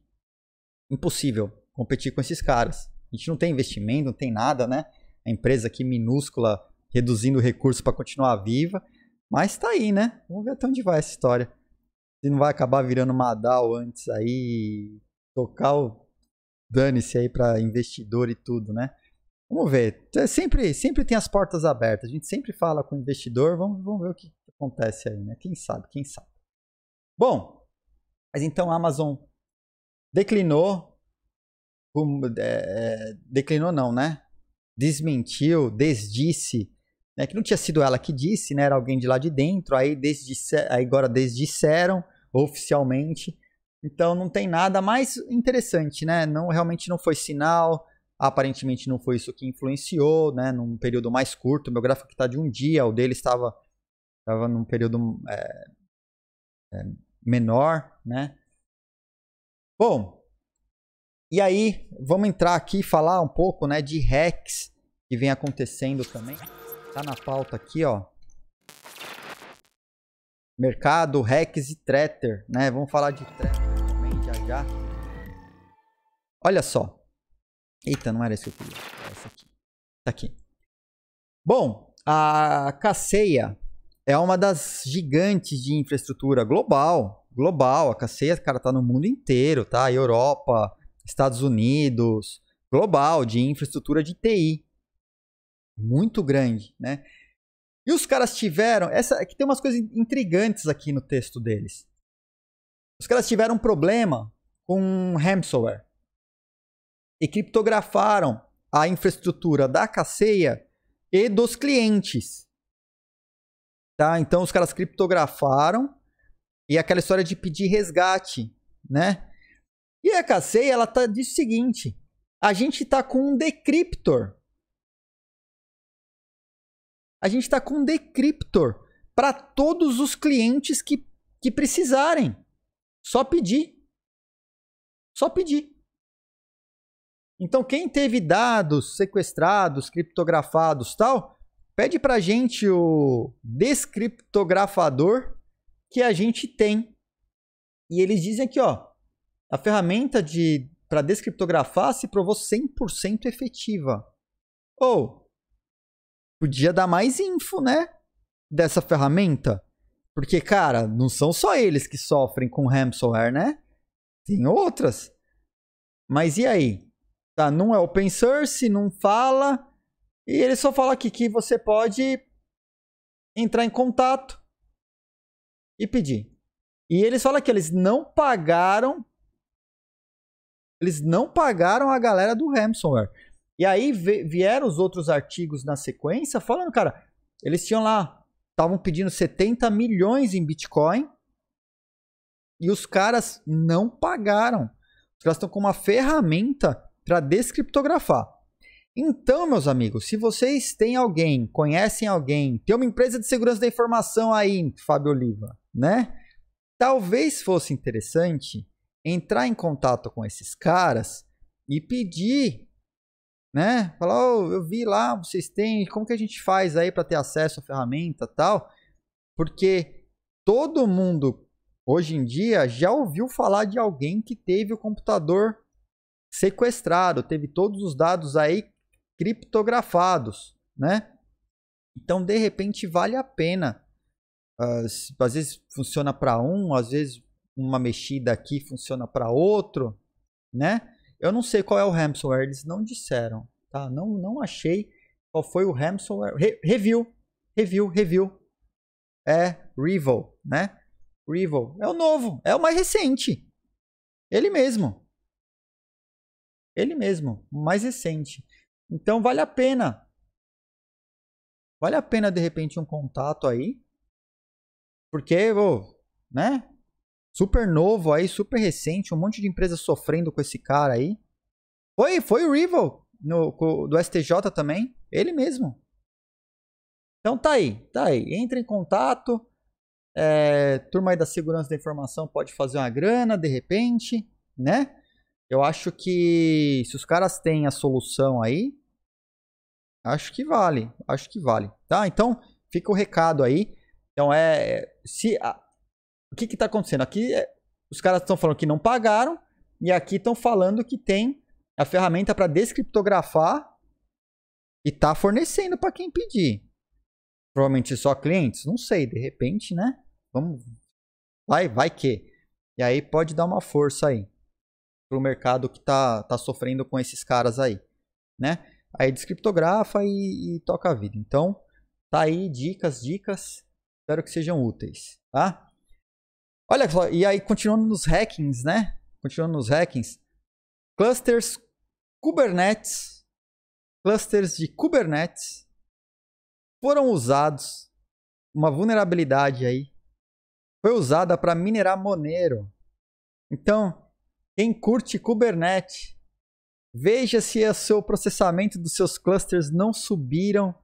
Impossível competir com esses caras. A gente não tem investimento, não tem nada, né? A empresa aqui minúscula, reduzindo recursos para continuar viva. Mas tá aí, né? Vamos ver até onde vai essa história. Se não vai acabar virando uma DAO antes aí, tocar o dane-se aí para investidor e tudo, né? Vamos ver. É sempre, sempre tem as portas abertas. A gente sempre fala com o investidor. Vamos, vamos ver o que acontece aí, né? Quem sabe, quem sabe. Bom, mas então a Amazon declinou, é, é, declinou não, né? Desmentiu, desdisse, né? Que não tinha sido ela que disse, né? Era alguém de lá de dentro. Aí, desdisse, aí agora desdisseram oficialmente. Então não tem nada mais interessante, né? Não realmente não foi sinal. Aparentemente não foi isso que influenciou, né? Num período mais curto, meu gráfico está de um dia, o dele estava estava num período é, é, menor, né? Bom, e aí vamos entrar aqui e falar um pouco, né, de hacks que vem acontecendo também. Tá na pauta aqui, ó. Mercado, hacks e Tretter, né? Vamos falar de Tretter também já já. Olha só. Eita, não era esse que eu queria. É essa aqui. Tá aqui. Bom, a caceia é uma das gigantes de infraestrutura global, global. A Casseia, cara, tá no mundo inteiro, tá? Europa, Estados Unidos, global de infraestrutura de TI. Muito grande, né? E os caras tiveram, essa é que tem umas coisas intrigantes aqui no texto deles. Os caras tiveram um problema com ransomware e criptografaram a infraestrutura da Casseia e dos clientes. Tá? Então os caras criptografaram e aquela história de pedir resgate, né? E a Casey ela tá diz o seguinte: a gente tá com um decryptor. A gente tá com um decryptor para todos os clientes que, que precisarem. Só pedir. Só pedir. Então, quem teve dados sequestrados, criptografados, tal, Pede pra gente o descriptografador que a gente tem. E eles dizem aqui, ó, a ferramenta de para descriptografar se provou 100% efetiva. Ou oh, podia dar mais info, né, dessa ferramenta? Porque, cara, não são só eles que sofrem com ransomware, né? Tem outras. Mas e aí? Tá, não é open source, não fala, e ele só fala aqui que você pode entrar em contato e pedir. E eles falam que eles não pagaram. Eles não pagaram a galera do ransomware. E aí vieram os outros artigos na sequência falando, cara, eles tinham lá, estavam pedindo 70 milhões em Bitcoin e os caras não pagaram. Os caras estão com uma ferramenta para descriptografar. Então, meus amigos, se vocês têm alguém, conhecem alguém, tem uma empresa de segurança da informação aí, Fábio Oliva, né? Talvez fosse interessante entrar em contato com esses caras e pedir, né? Falar, oh, eu vi lá, vocês têm, como que a gente faz aí para ter acesso à ferramenta, tal? Porque todo mundo hoje em dia já ouviu falar de alguém que teve o computador sequestrado, teve todos os dados aí criptografados, né? Então, de repente, vale a pena. Ah, às vezes funciona para um, às vezes uma mexida aqui funciona para outro, né? Eu não sei qual é o ransomware, eles não disseram, tá? Não, não achei qual foi o ransomware. Re review, review, review. É Revel, né? Revel é o novo, é o mais recente. Ele mesmo. Ele mesmo, o mais recente. Então vale a pena. Vale a pena de repente um contato aí. Porque, oh, né? Super novo aí, super recente, um monte de empresa sofrendo com esse cara aí. Foi, foi o Rival no, do STJ também, ele mesmo. Então tá aí, tá aí. Entra em contato. É, turma aí da segurança da informação pode fazer uma grana de repente, né? Eu acho que se os caras têm a solução aí, Acho que vale, acho que vale, tá? Então, fica o recado aí. Então, é, se, a, o que está acontecendo? Aqui, é, os caras estão falando que não pagaram e aqui estão falando que tem a ferramenta para descriptografar e tá fornecendo para quem pedir. Provavelmente só clientes, não sei, de repente, né? Vamos vai, vai que. E aí pode dar uma força aí pro mercado que tá tá sofrendo com esses caras aí, né? Aí descriptografa e, e toca a vida. Então, tá aí dicas, dicas. Espero que sejam úteis, tá? Olha só, e aí continuando nos hackings, né? Continuando nos hackings. Clusters Kubernetes, clusters de Kubernetes foram usados, uma vulnerabilidade aí, foi usada para minerar Monero. Então, quem curte Kubernetes Veja se o seu processamento dos seus clusters não subiram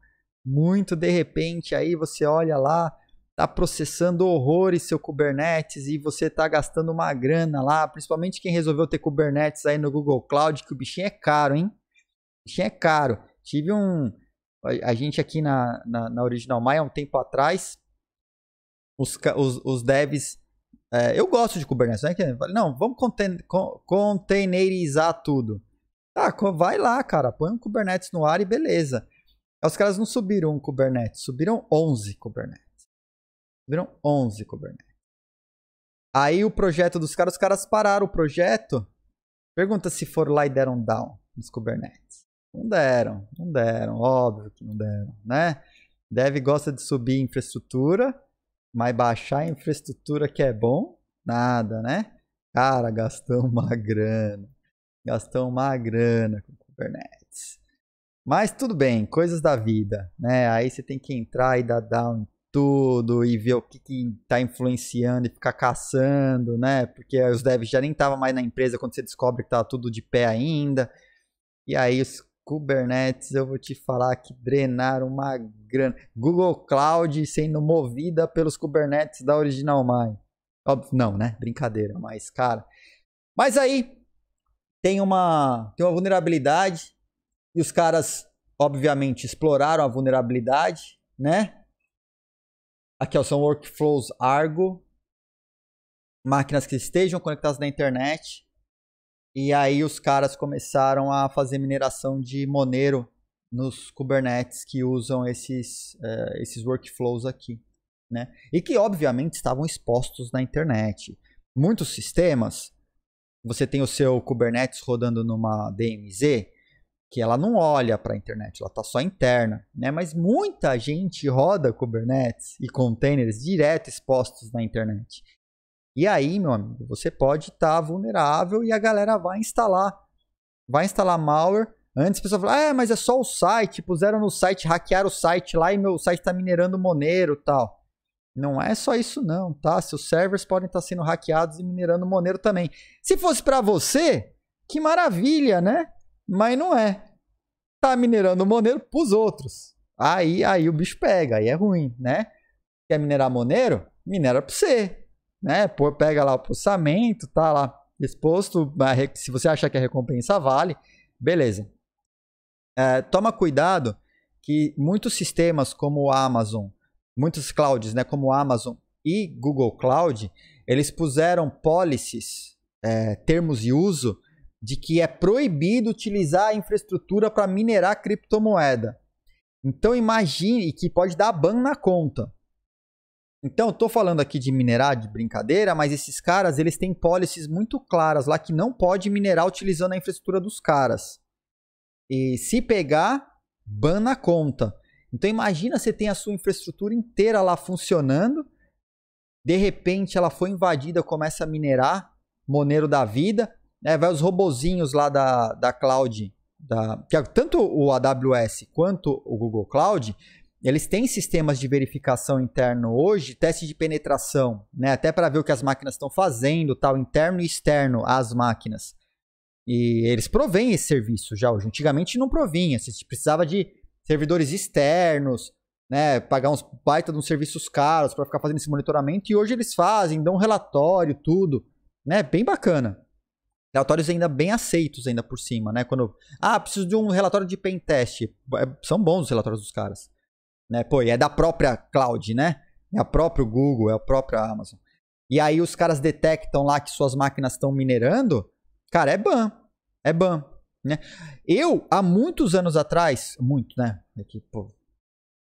muito de repente. Aí você olha lá, está processando horrores seu Kubernetes e você está gastando uma grana lá. Principalmente quem resolveu ter Kubernetes aí no Google Cloud, que o bichinho é caro, hein? O bichinho é caro. Tive um. A gente aqui na, na, na Original Maia, um tempo atrás, os, os, os devs é, eu gosto de Kubernetes, né? Não, vamos containerizar tudo tá vai lá, cara, põe um Kubernetes no ar e beleza. Os caras não subiram um Kubernetes, subiram 11 Kubernetes. Subiram 11 Kubernetes. Aí o projeto dos caras, os caras pararam o projeto. Pergunta se foram lá e deram down nos Kubernetes. Não deram, não deram, óbvio que não deram, né? Dev gosta de subir infraestrutura, mas baixar infraestrutura que é bom, nada, né? Cara, gastou uma grana. Gastou uma grana com Kubernetes. Mas tudo bem, coisas da vida, né? Aí você tem que entrar e dar down em tudo e ver o que está influenciando e ficar caçando, né? Porque os devs já nem estavam mais na empresa quando você descobre que tá tudo de pé ainda. E aí os Kubernetes, eu vou te falar que drenaram uma grana. Google Cloud sendo movida pelos Kubernetes da Original Mind. Óbvio, não, né? Brincadeira, mas cara. Mas aí, tem uma, tem uma vulnerabilidade e os caras, obviamente, exploraram a vulnerabilidade, né? Aqui ó, são workflows Argo, máquinas que estejam conectadas na internet. E aí os caras começaram a fazer mineração de Monero nos Kubernetes que usam esses, uh, esses workflows aqui. Né? E que obviamente estavam expostos na internet. Muitos sistemas você tem o seu Kubernetes rodando numa DMZ, que ela não olha para a internet, ela está só interna, né? Mas muita gente roda Kubernetes e containers direto expostos na internet. E aí, meu amigo, você pode estar tá vulnerável e a galera vai instalar. Vai instalar malware. Antes a pessoa fala, é, mas é só o site, puseram no site, hackearam o site lá e meu site está minerando Monero tal. Não é só isso não, tá? Seus servers podem estar sendo hackeados e minerando Monero também. Se fosse para você, que maravilha, né? Mas não é. Tá minerando Monero pros outros. Aí, aí o bicho pega, aí é ruim, né? Quer minerar Monero? Minera para você, né? Pô, pega lá o processamento, tá lá exposto. Se você achar que a recompensa vale, beleza. É, toma cuidado que muitos sistemas como o Amazon, muitos clouds, né, como Amazon e Google Cloud, eles puseram policies, é, termos de uso, de que é proibido utilizar a infraestrutura para minerar criptomoeda. Então imagine que pode dar ban na conta. Então, estou falando aqui de minerar de brincadeira, mas esses caras eles têm policies muito claras lá que não pode minerar utilizando a infraestrutura dos caras. E se pegar, ban na conta. Então imagina você tem a sua infraestrutura inteira lá funcionando, de repente ela foi invadida, começa a minerar, Monero da vida, né? vai os robozinhos lá da, da cloud, da, que é, tanto o AWS quanto o Google Cloud, eles têm sistemas de verificação interno hoje, teste de penetração, né? até para ver o que as máquinas estão fazendo, tal, interno e externo às máquinas. E eles provêm esse serviço já hoje. Antigamente não provinha, você precisava de servidores externos, né, pagar uns baita de uns serviços caros para ficar fazendo esse monitoramento. E hoje eles fazem, dão um relatório, tudo, né, bem bacana. Relatórios ainda bem aceitos ainda por cima, né? Quando, ah, preciso de um relatório de pen test. É, são bons os relatórios dos caras, né? Pô, e é da própria cloud, né? É a próprio Google, é a própria Amazon. E aí os caras detectam lá que suas máquinas estão minerando, cara, é ban. É ban. Né? Eu, há muitos anos atrás, muito, né? Aqui, é pô,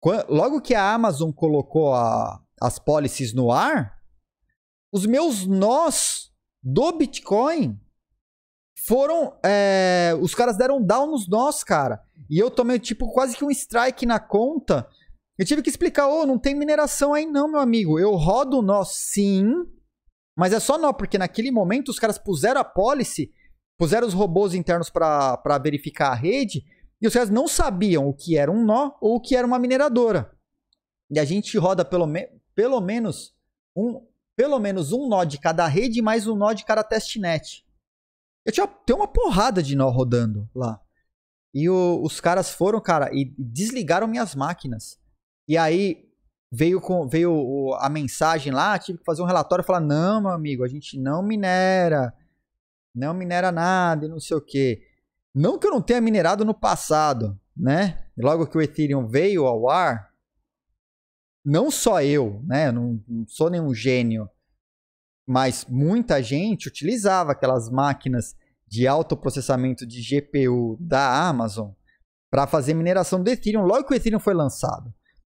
quando, logo que a Amazon colocou a, as policies no ar, os meus nós do Bitcoin foram. É, os caras deram down nos nós, cara. E eu tomei, tipo, quase que um strike na conta. Eu tive que explicar, ô, oh, não tem mineração aí não, meu amigo. Eu rodo nó sim, mas é só nó, porque naquele momento os caras puseram a policy Puseram os robôs internos para verificar a rede e os caras não sabiam o que era um nó ou o que era uma mineradora. E a gente roda pelo, me pelo menos um pelo menos um nó de cada rede mais um nó de cada testnet. Eu tinha tem uma porrada de nó rodando lá. E o, os caras foram, cara, e desligaram minhas máquinas. E aí veio com veio a mensagem lá, tive que fazer um relatório e falar: "Não, meu amigo, a gente não minera não minera nada e não sei o que Não que eu não tenha minerado no passado, né? Logo que o Ethereum veio ao ar, não só eu, né? Eu não, não sou nenhum gênio, mas muita gente utilizava aquelas máquinas de autoprocessamento de GPU da Amazon para fazer mineração do Ethereum logo que o Ethereum foi lançado.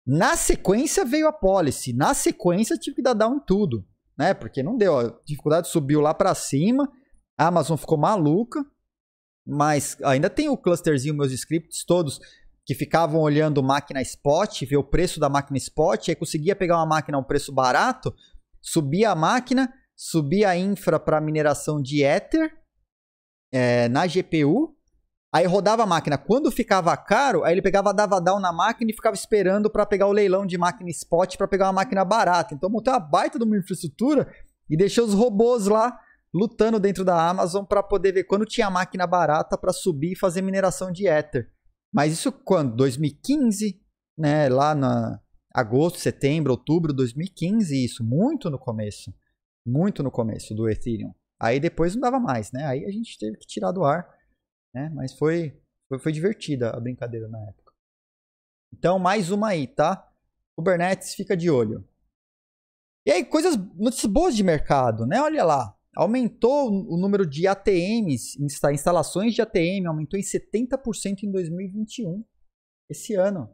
Na sequência veio a policy, na sequência tive que dar down tudo, né? Porque não deu, a dificuldade subiu lá para cima, a Amazon ficou maluca, mas ainda tem o clusterzinho meus scripts todos que ficavam olhando máquina spot, ver o preço da máquina spot, aí conseguia pegar uma máquina a um preço barato, subia a máquina, subia a infra para mineração de Ether é, na GPU, aí rodava a máquina. Quando ficava caro, aí ele pegava dava down na máquina e ficava esperando para pegar o leilão de máquina spot para pegar uma máquina barata. Então montou uma baita de uma infraestrutura e deixou os robôs lá lutando dentro da Amazon para poder ver quando tinha máquina barata para subir e fazer mineração de Ether. Mas isso quando? 2015, né? Lá na agosto, setembro, outubro de 2015, isso, muito no começo. Muito no começo do Ethereum. Aí depois não dava mais, né? Aí a gente teve que tirar do ar, né? Mas foi foi, foi divertida a brincadeira na época. Então, mais uma aí, tá? Kubernetes fica de olho. E aí, coisas, notícias boas de mercado, né? Olha lá aumentou o número de ATMs, instalações de ATM, aumentou em 70% em 2021, esse ano.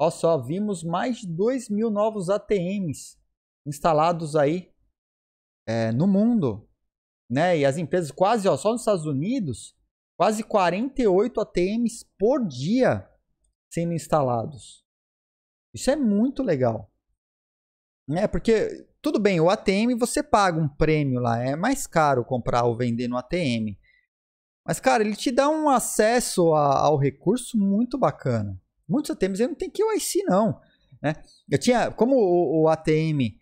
Olha só, vimos mais de 2 mil novos ATMs instalados aí é, no mundo. Né? E as empresas, quase, ó, só nos Estados Unidos, quase 48 ATMs por dia sendo instalados. Isso é muito legal. Né? Porque tudo bem, o ATM você paga um prêmio lá, é mais caro comprar ou vender no ATM. Mas, cara, ele te dá um acesso a, ao recurso muito bacana. Muitos ATMs não tem IC não. Né? Eu tinha, como o, o ATM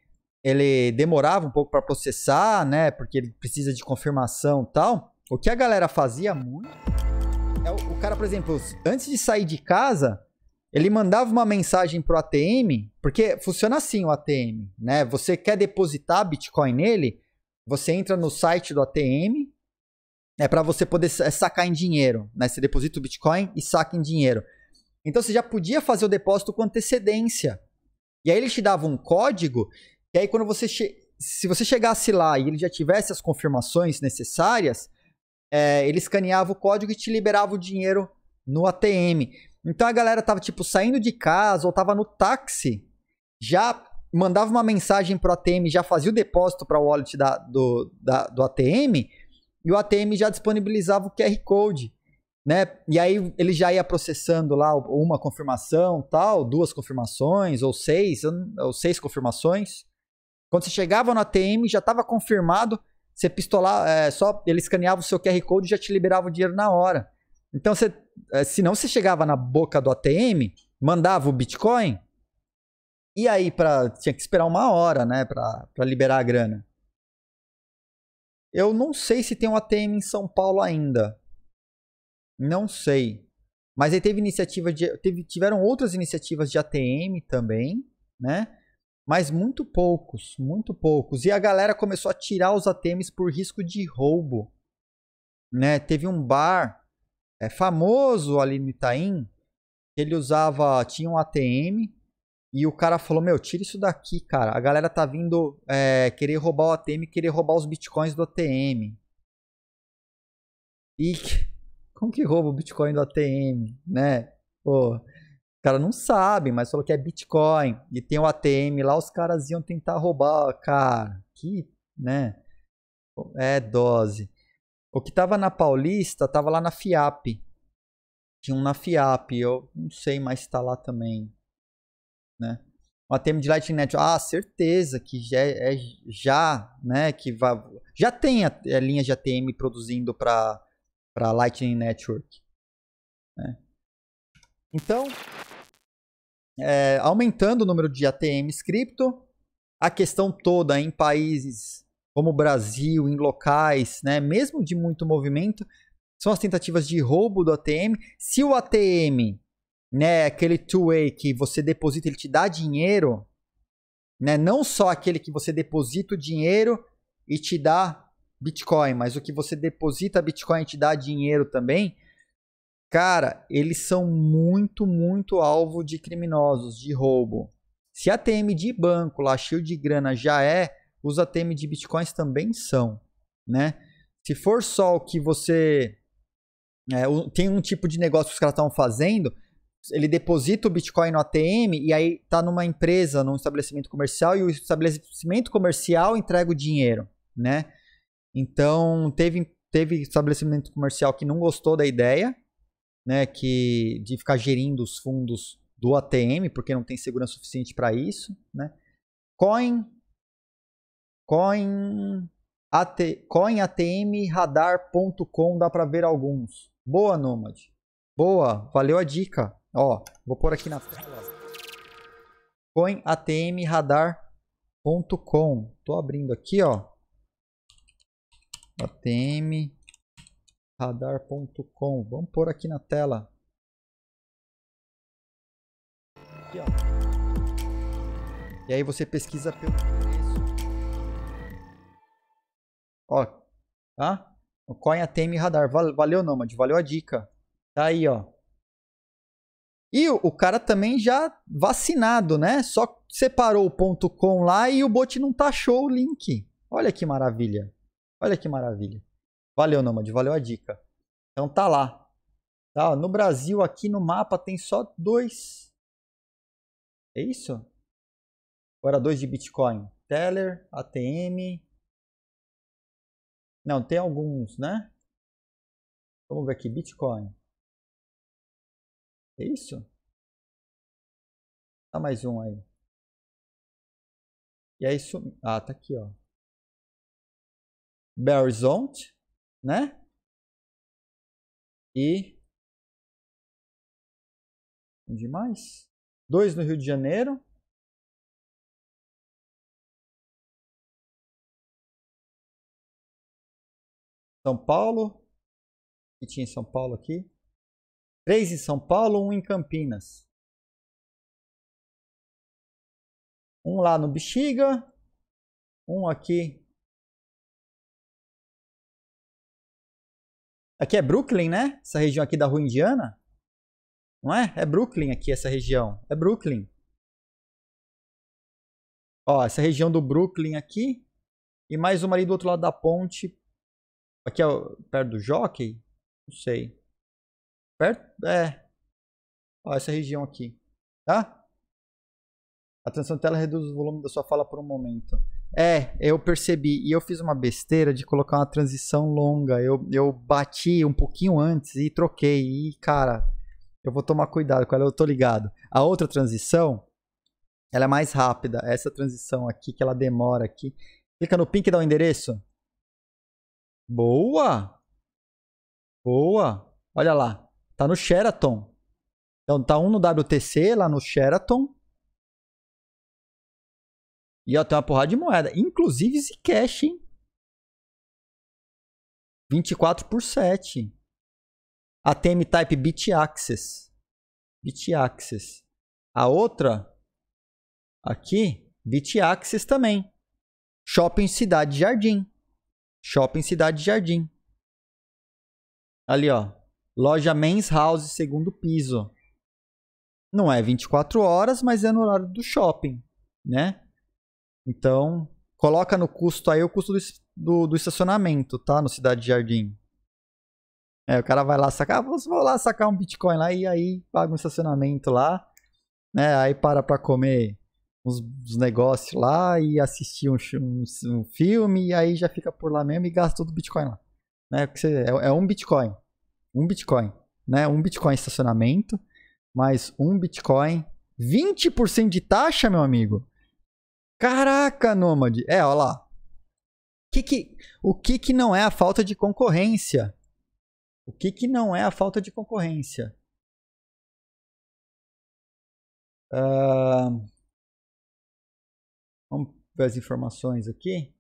ele demorava um pouco para processar, né? Porque ele precisa de confirmação e tal. O que a galera fazia muito é o, o cara, por exemplo, antes de sair de casa, ele mandava uma mensagem pro ATM, porque funciona assim o ATM, né? Você quer depositar Bitcoin nele, você entra no site do ATM, é né, para você poder sacar em dinheiro, né? Você deposita o Bitcoin e saca em dinheiro. Então você já podia fazer o depósito com antecedência. E aí ele te dava um código, e aí quando você se você chegasse lá e ele já tivesse as confirmações necessárias, é, ele escaneava o código e te liberava o dinheiro no ATM. Então a galera tava, tipo, saindo de casa ou tava no táxi, já mandava uma mensagem pro ATM, já fazia o depósito para wallet da, do, da, do ATM, e o ATM já disponibilizava o QR Code, né? E aí ele já ia processando lá uma confirmação, tal, duas confirmações, ou seis, ou seis confirmações. Quando você chegava no ATM, já estava confirmado, você pistolar, é, só ele escaneava o seu QR Code e já te liberava o dinheiro na hora. Então você é, se não você chegava na boca do ATM, mandava o Bitcoin, e aí para tinha que esperar uma hora, né, para liberar a grana. Eu não sei se tem um ATM em São Paulo ainda. Não sei. Mas aí teve iniciativa de. Teve, tiveram outras iniciativas de ATM também, né? Mas muito poucos, muito poucos. E a galera começou a tirar os ATMs por risco de roubo. Né? Teve um bar é, famoso ali no Itaim, ele usava, tinha um ATM, e o cara falou, meu, tira isso daqui, cara. A galera tá vindo é, querer roubar o ATM, querer roubar os bitcoins do ATM. E como que rouba o Bitcoin do ATM, né? Pô, cara não sabe mas falou que é Bitcoin. E tem o ATM lá, os caras iam tentar roubar, cara. Que, né? É dose. O que tava na Paulista tava lá na FIAP. Tinha um na FIAP, eu não sei mais se tá lá também. Né? O ATM de Lightning Network. ah, certeza que já, é, é já né, que vai, já tem a, a é, linha de ATM produzindo para para Lightning Network. Né? Então, é, aumentando o número de ATMs cripto, a questão toda em países como o Brasil, em locais, né, mesmo de muito movimento, são as tentativas de roubo do ATM. Se o ATM, né, aquele two-way que você deposita, ele te dá dinheiro, né, não só aquele que você deposita o dinheiro e te dá Bitcoin, mas o que você deposita Bitcoin e te dá dinheiro também, cara, eles são muito, muito alvo de criminosos, de roubo. Se a ATM de banco lá cheio de grana já é os ATM de bitcoins também são, né? Se for só o que você é, tem um tipo de negócio que os caras estão fazendo, ele deposita o Bitcoin no ATM e aí está numa empresa, num estabelecimento comercial e o estabelecimento comercial entrega o dinheiro, né? Então teve teve estabelecimento comercial que não gostou da ideia, né? Que de ficar gerindo os fundos do ATM porque não tem segurança suficiente para isso, né? Coin Coin, AT, coinatmradar.com dá para ver alguns. Boa, Nomad. Boa, valeu a dica. Ó, vou pôr aqui na tela. coinatmradar.com. Tô abrindo aqui, ó. atmradar.com. Vamos pôr aqui na tela. Aqui, ó. E aí você pesquisa pelo Ó, tá? O Coin é ATM Radar. Valeu, Nomad. Valeu a dica. Tá aí, ó. E o, o cara também já vacinado, né? Só separou o ponto .com lá e o bot não taxou o link. Olha que maravilha. Olha que maravilha. Valeu, Nomad. Valeu a dica. Então tá lá. Tá, ó, no Brasil, aqui no mapa, tem só dois. É isso? Agora dois de Bitcoin. Teller, ATM, não, tem alguns, né? Vamos ver aqui, Bitcoin. É isso? tá mais um aí. E aí isso, ah, tá aqui, ó. Belo Horizonte, né? E onde mais? Dois no Rio de Janeiro. São Paulo, que tinha em São Paulo aqui. Três em São Paulo, um em Campinas. Um lá no Bexiga, um aqui. Aqui é Brooklyn, né? Essa região aqui da rua Indiana. Não é? É Brooklyn aqui, essa região. É Brooklyn. Ó, essa região do Brooklyn aqui. E mais uma ali do outro lado da ponte Aqui é perto do jockey? Não sei. Perto? É. Ó, essa região aqui. Tá? A transição de tela reduz o volume da sua fala por um momento. É, eu percebi. E eu fiz uma besteira de colocar uma transição longa. Eu, eu bati um pouquinho antes e troquei. E, cara, eu vou tomar cuidado com ela, eu tô ligado. A outra transição, ela é mais rápida. Essa transição aqui, que ela demora aqui. Clica no pink e dá o endereço. Boa! Boa! Olha lá. Tá no Sheraton. Então tá um no WTC, lá no Sheraton. E ó, tem uma porrada de moeda. Inclusive Zcash, hein? 24 por 7. ATM Type BitAccess. BitAccess. A outra aqui, BitAccess também. Shopping Cidade Jardim. Shopping Cidade Jardim. Ali, ó. Loja Men's House, segundo piso. Não é 24 horas, mas é no horário do shopping, né? Então, coloca no custo aí o custo do, do, do estacionamento, tá? No Cidade Jardim. É, o cara vai lá sacar, ah, vou lá sacar um Bitcoin lá e aí paga um estacionamento lá, né? Aí para pra comer uns, uns negócios lá e assistir um, um, um, filme e aí já fica por lá mesmo e gasta todo o Bitcoin lá. Né? você, é, é, um Bitcoin. Um Bitcoin. Né? Um Bitcoin estacionamento, mais um Bitcoin. 20% de taxa, meu amigo. Caraca, Nômade. É, olha lá. Que que, o que, que não é a falta de concorrência? O que, que não é a falta de concorrência? ver as informações aqui.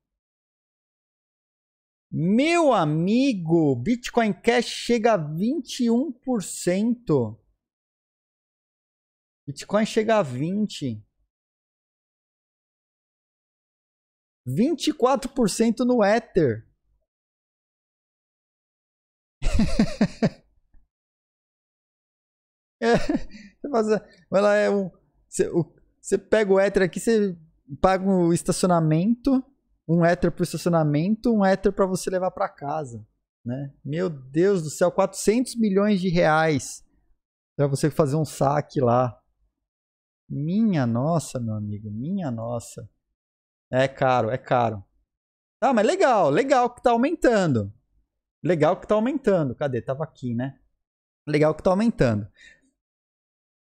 Meu amigo, Bitcoin Cash chega a 21%. Bitcoin chega a 20%. 24% no Ether. é, você, faz, vai é um, você, o, você pega o Ether aqui, você pago estacionamento, um éter por estacionamento, um éter para você levar para casa, né? Meu Deus do céu, 400 milhões de reais para você fazer um saque lá. Minha nossa, meu amigo, minha nossa. É caro, é caro. Tá, mas legal, legal que tá aumentando. Legal que tá aumentando. Cadê? Tava aqui, né? Legal que tá aumentando.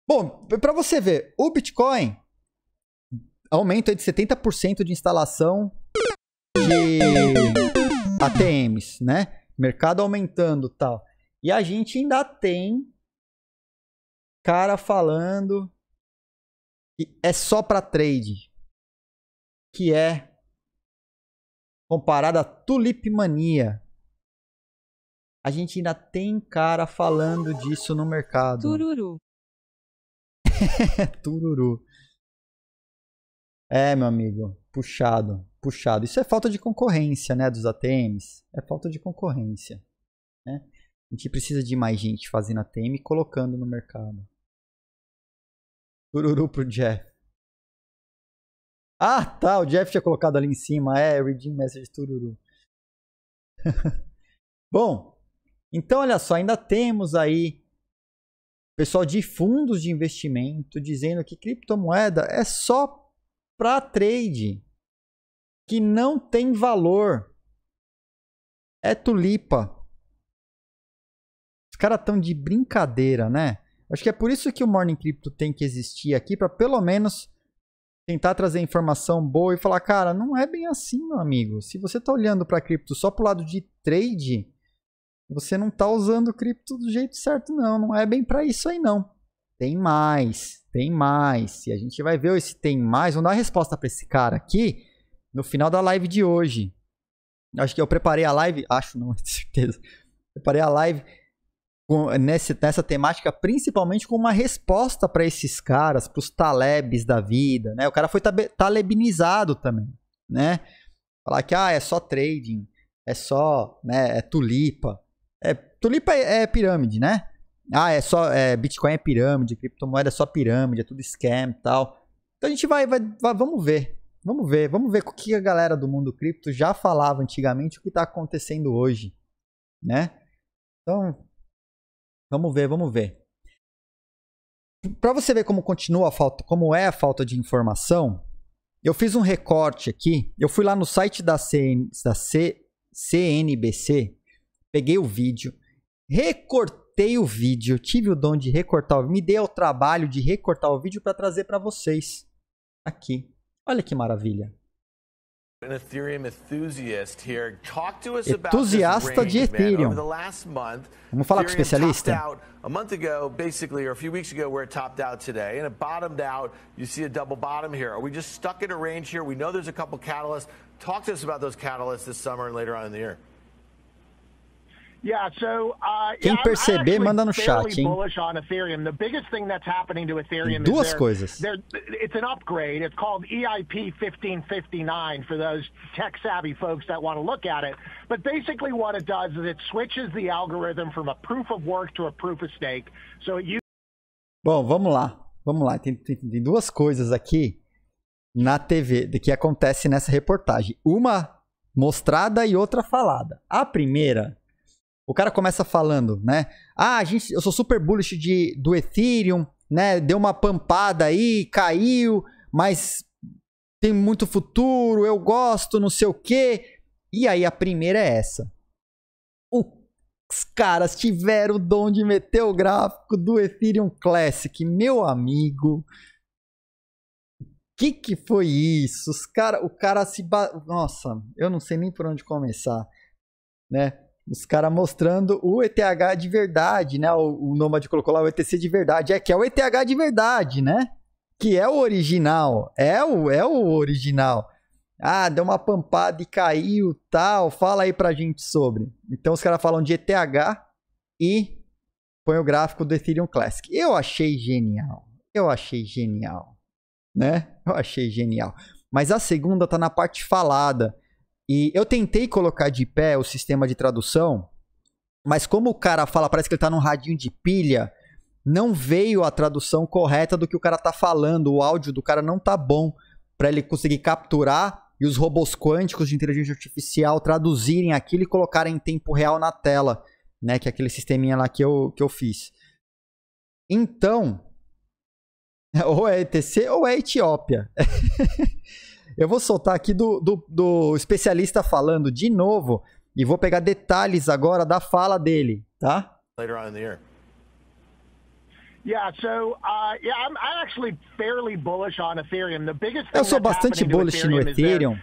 Bom, para você ver, o Bitcoin aumento de 70% de instalação de ATMs, né? Mercado aumentando tal. E a gente ainda tem cara falando que é só para trade, que é comparada à Mania. A gente ainda tem cara falando disso no mercado. Tururu. Tururu. É, meu amigo, puxado, puxado. Isso é falta de concorrência, né, dos ATMs. É falta de concorrência. Né? A gente precisa de mais gente fazendo ATM e colocando no mercado. Tururu pro Jeff. Ah, tá, o Jeff tinha colocado ali em cima. É, Reading message tururu. Bom, então olha só, ainda temos aí pessoal de fundos de investimento dizendo que criptomoeda é só para trade que não tem valor. É tulipa. Os caras estão de brincadeira, né? Acho que é por isso que o Morning Crypto tem que existir aqui para pelo menos tentar trazer informação boa e falar, cara, não é bem assim, meu amigo. Se você está olhando para cripto só para o lado de trade, você não está usando cripto do jeito certo, não. Não é bem para isso aí, não. Tem mais tem mais. E a gente vai ver esse tem mais. Vamos dar a resposta para esse cara aqui no final da live de hoje. Acho que eu preparei a live, acho não, tenho certeza. Preparei a live com, nesse, nessa temática, principalmente com uma resposta para esses caras, para os talebes da vida, né? O cara foi talebinizado também, né? Falar que ah, é só trading, é só, né, é tulipa. É, tulipa é, é pirâmide, né? Ah, é só. É, Bitcoin é pirâmide, criptomoeda é só pirâmide, é tudo scam e tal. Então a gente vai, vai, vai, vamos ver. Vamos ver, vamos ver o que a galera do mundo cripto já falava antigamente, o que está acontecendo hoje, né? Então, vamos ver, vamos ver. Para você ver como continua a falta, como é a falta de informação, eu fiz um recorte aqui. Eu fui lá no site da, CN, da C, CNBC, peguei o vídeo, recortei recortei o vídeo, tive o dom de recortar, me dei o trabalho de recortar o vídeo para trazer para vocês aqui. Olha que maravilha. Entusiasta de Ethereum. Vamos falar com o especialista? A month ago, basically, or a few weeks ago, where it topped out today, and it bottomed out. You see a double bottom here. Are we just stuck in a range here? We know there's a couple catalysts. Talk to us about those catalysts this summer and later on in the year. Uh, Quem perceber, manda no chat, hein? Duas coisas. It's an upgrade. It's called EIP 1559 for those tech-savvy folks that want to look at it. But basically what it does is it switches the algorithm from a proof of work to a proof of stake. So you... Bom, vamos lá. Vamos lá. Tem, tem, tem duas coisas aqui na TV que acontece nessa reportagem. Uma mostrada e outra falada. A primeira o cara começa falando, né? Ah, gente, eu sou super bullish de, do Ethereum, né? Deu uma pampada aí, caiu, mas tem muito futuro, eu gosto, não sei o quê. E aí a primeira é essa. Os caras tiveram o dom de meter o gráfico do Ethereum Classic, meu amigo. Que que foi isso? Os cara, o cara se ba... nossa, eu não sei nem por onde começar, né? Os caras mostrando o ETH de verdade, né? O, o Nomad colocou lá o ETC de verdade. É que é o ETH de verdade, né? Que é o original. É o, é o original. Ah, deu uma pampada e caiu, tal. Fala aí pra gente sobre. Então os caras falam de ETH e põe o gráfico do Ethereum Classic. Eu achei genial. Eu achei genial, né? Eu achei genial. Mas a segunda tá na parte falada e eu tentei colocar de pé o sistema de tradução, mas como o cara fala, parece que ele tá num radinho de pilha, não veio a tradução correta do que o cara tá falando, o áudio do cara não tá bom para ele conseguir capturar e os robôs quânticos de inteligência artificial traduzirem aquilo e colocarem em tempo real na tela, né, que é aquele sisteminha lá que eu, que eu fiz. Então, ou é ETC ou é Etiópia. Eu vou soltar aqui do, do, do especialista falando de novo e vou pegar detalhes agora da fala dele, tá? Later on in the year. Eu sou bastante bullish no Ethereum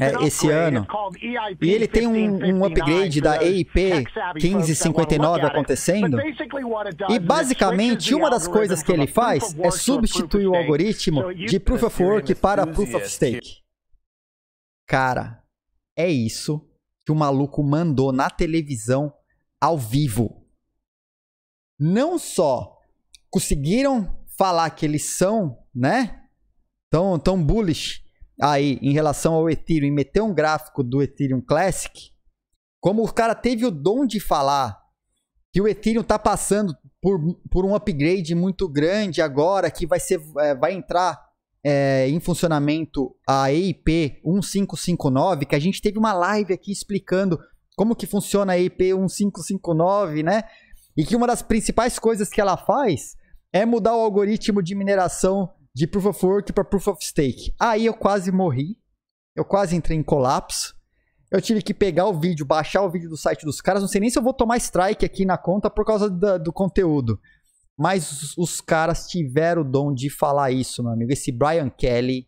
é, esse ano. E ele tem um, um upgrade da EIP 1559 acontecendo. E basicamente, uma das coisas que ele faz é substituir o algoritmo de Proof of Work para Proof of Stake. Cara, é isso que o maluco mandou na televisão ao vivo. Não só conseguiram falar que eles são, né? Tão, tão bullish aí em relação ao Ethereum e meter um gráfico do Ethereum Classic, como o cara teve o dom de falar que o Ethereum tá passando por, por um upgrade muito grande agora, que vai ser é, vai entrar é, em funcionamento a EIP 1559, que a gente teve uma live aqui explicando como que funciona a EIP 1559, né? E que uma das principais coisas que ela faz é mudar o algoritmo de mineração de Proof of Work para Proof of Stake. Aí eu quase morri, eu quase entrei em colapso. Eu tive que pegar o vídeo, baixar o vídeo do site dos caras. Não sei nem se eu vou tomar strike aqui na conta por causa do conteúdo. Mas os, os caras tiveram o dom de falar isso, meu amigo. Esse Brian Kelly,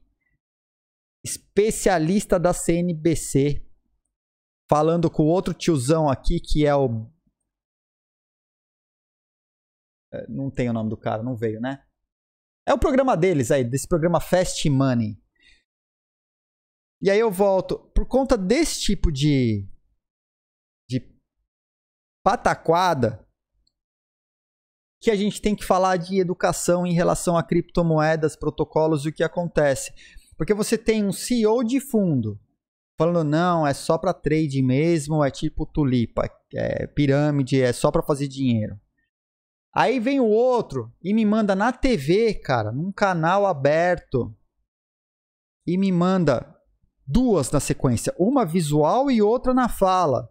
especialista da CNBC, falando com outro tiozão aqui, que é o eh, não tem o nome do cara, não veio, né? É o programa deles aí, desse programa Fast Money. E aí eu volto. Por conta desse tipo de. de pataquada. Que a gente tem que falar de educação em relação a criptomoedas, protocolos e o que acontece. Porque você tem um CEO de fundo falando, não, é só para trade mesmo, é tipo tulipa, é pirâmide, é só para fazer dinheiro. Aí vem o outro e me manda na TV, cara, num canal aberto. E me manda duas na sequência, uma visual e outra na fala.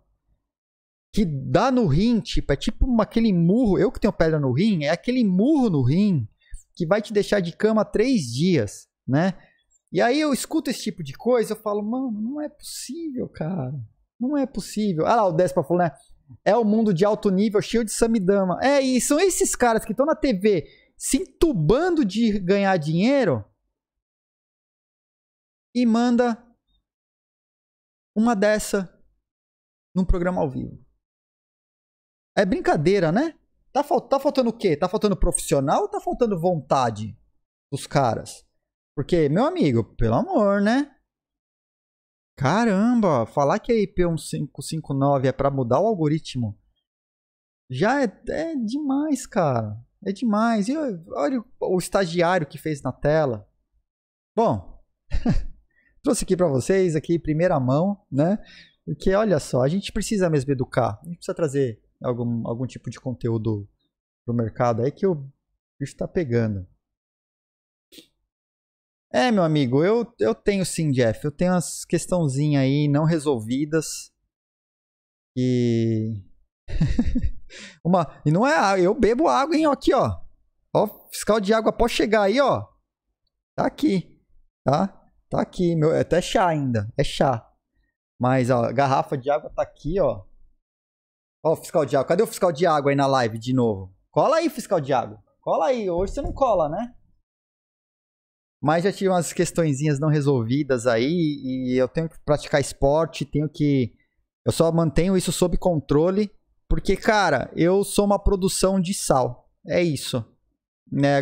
Que dá no rim, tipo, é tipo aquele murro. Eu que tenho pedra no rim, é aquele murro no rim que vai te deixar de cama três dias, né? E aí eu escuto esse tipo de coisa, eu falo, mano, não é possível, cara. Não é possível. Ah lá, o Despa falou, né? É o mundo de alto nível, cheio de samidama. É, e são esses caras que estão na TV se entubando de ganhar dinheiro e manda uma dessa num programa ao vivo. É brincadeira, né? Tá, tá faltando o quê? Tá faltando profissional ou tá faltando vontade dos caras? Porque, meu amigo, pelo amor, né? Caramba, falar que a IP1559 é, é para mudar o algoritmo já é, é demais, cara. É demais. E olha o, o estagiário que fez na tela. Bom, trouxe aqui para vocês aqui primeira mão, né? Porque olha só, a gente precisa mesmo educar. A gente precisa trazer algum, algum tipo de conteúdo pro mercado aí que o bicho tá pegando. É, meu amigo, eu, eu tenho sim, Jeff. Eu tenho umas questãozinhas aí não resolvidas. E. Uma. E não é água. Eu bebo água, hein? Aqui, ó. Ó, fiscal de água pode chegar aí, ó. Tá aqui. Tá? Tá aqui. Meu, é até chá ainda. É chá. Mas, ó, garrafa de água tá aqui, ó. Ó, fiscal de água. Cadê o fiscal de água aí na live de novo? Cola aí, fiscal de água. Cola aí. Hoje você não cola, né? Mas já tive umas questõezinhas não resolvidas aí e eu tenho que praticar esporte, tenho que. Eu só mantenho isso sob controle, porque, cara, eu sou uma produção de sal. É isso. Né?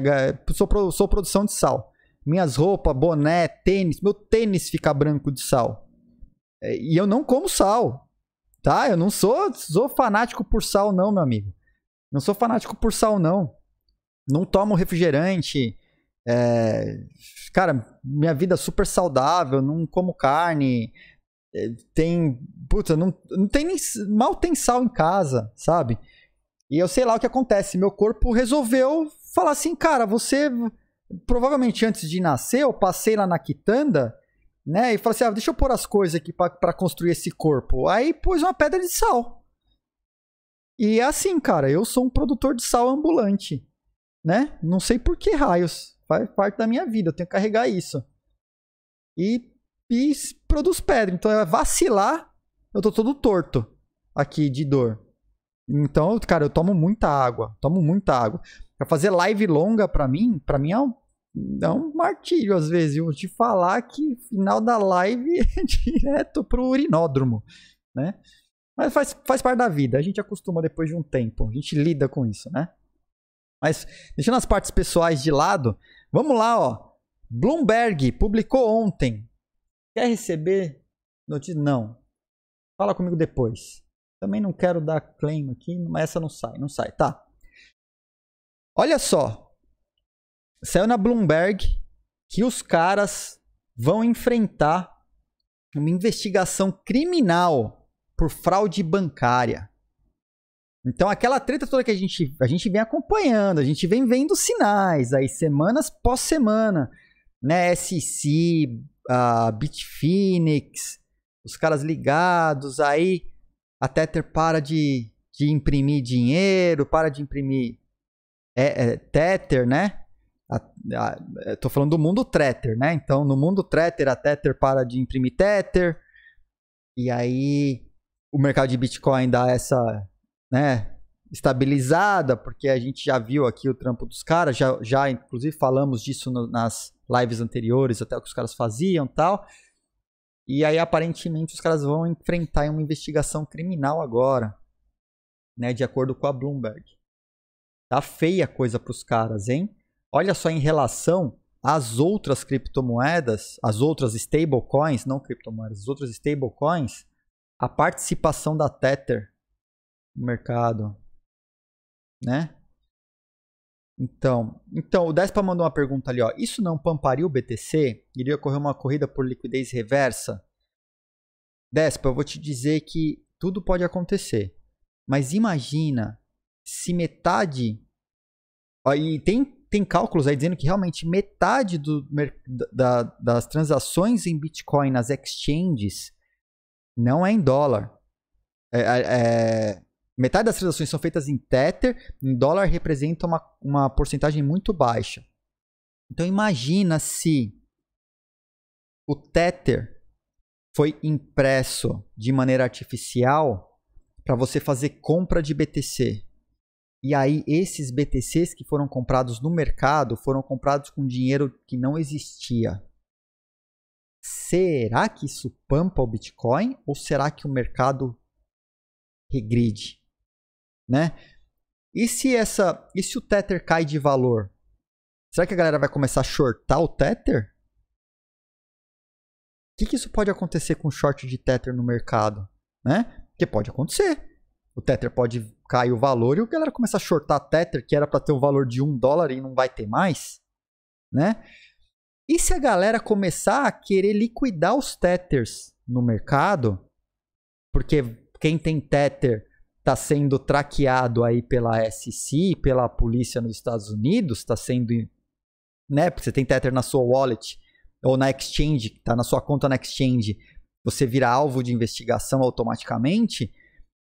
Sou, sou produção de sal. Minhas roupas, boné, tênis, meu tênis fica branco de sal. É, e eu não como sal. Tá? Eu não sou, sou fanático por sal, não, meu amigo. Não sou fanático por sal, não. Não tomo refrigerante é, cara, minha vida é super saudável, não como carne, é, tem. Puta, não, não tem nem. Mal tem sal em casa, sabe? E eu sei lá o que acontece. Meu corpo resolveu falar assim, cara, você. Provavelmente antes de nascer, eu passei lá na quitanda, né? E falei assim: ah, deixa eu pôr as coisas aqui para construir esse corpo. Aí pôs uma pedra de sal. E é assim, cara, eu sou um produtor de sal ambulante, né? Não sei por que raios faz parte da minha vida, eu tenho que carregar isso. E, e produz pedra. Então, é vacilar, eu tô todo torto aqui de dor. Então, cara, eu tomo muita água, tomo muita água. Pra fazer live longa pra mim, pra mim é um, é um martírio às vezes. Eu vou te falar que final da live é direto pro urinódromo, né? Mas faz, faz parte da vida, a gente acostuma depois de um tempo, a gente lida com isso, né? Mas deixando as partes pessoais de lado, Vamos lá, ó. Bloomberg publicou ontem. Quer receber notícia? Não. Fala comigo depois. Também não quero dar claim aqui, mas essa não sai, não sai, tá? Olha só. Saiu na Bloomberg que os caras vão enfrentar uma investigação criminal por fraude bancária. Então aquela treta toda que a gente, a gente vem acompanhando, a gente vem vendo sinais aí, semanas pós semana, né? SC, uh, Bitfinex, os caras ligados, aí a Tether para de, de imprimir dinheiro, para de imprimir é, é, Tether, né? A, a, eu tô falando do mundo Tether, né? Então no mundo Tether, a Tether para de imprimir Tether, e aí o mercado de Bitcoin dá essa né, estabilizada, porque a gente já viu aqui o trampo dos caras, já, já inclusive falamos disso no, nas lives anteriores, até o que os caras faziam tal. E aí, aparentemente, os caras vão enfrentar uma investigação criminal agora, né, de acordo com a Bloomberg. Tá feia a coisa para os caras, hein? Olha só em relação às outras criptomoedas, as outras stablecoins, não criptomoedas, as outras stablecoins, a participação da Tether no mercado, né? Então, então o Despa mandou uma pergunta ali, ó. Isso não pamparia o BTC? Iria ocorrer uma corrida por liquidez reversa? Despa, eu vou te dizer que tudo pode acontecer. Mas imagina se metade aí tem tem cálculos aí dizendo que realmente metade do, da, das transações em Bitcoin nas exchanges não é em dólar. É, é, é Metade das transações são feitas em Tether, em dólar representa uma, uma porcentagem muito baixa. Então imagina se o Tether foi impresso de maneira artificial para você fazer compra de BTC. E aí esses BTCs que foram comprados no mercado foram comprados com dinheiro que não existia. Será que isso pampa o Bitcoin ou será que o mercado regride? né? E se essa, e se o Tether cai de valor? Será que a galera vai começar a shortar o Tether? O que, que isso pode acontecer com short de Tether no mercado, né? Porque pode acontecer. O Tether pode cair o valor e o galera começar a shortar Tether, que era para ter o um valor de um dólar e não vai ter mais, né? E se a galera começar a querer liquidar os Tethers no mercado, porque quem tem Tether está sendo traqueado aí pela SEC, pela polícia nos Estados Unidos, está sendo, né, porque você tem Tether na sua wallet ou na exchange, está na sua conta na exchange, você vira alvo de investigação automaticamente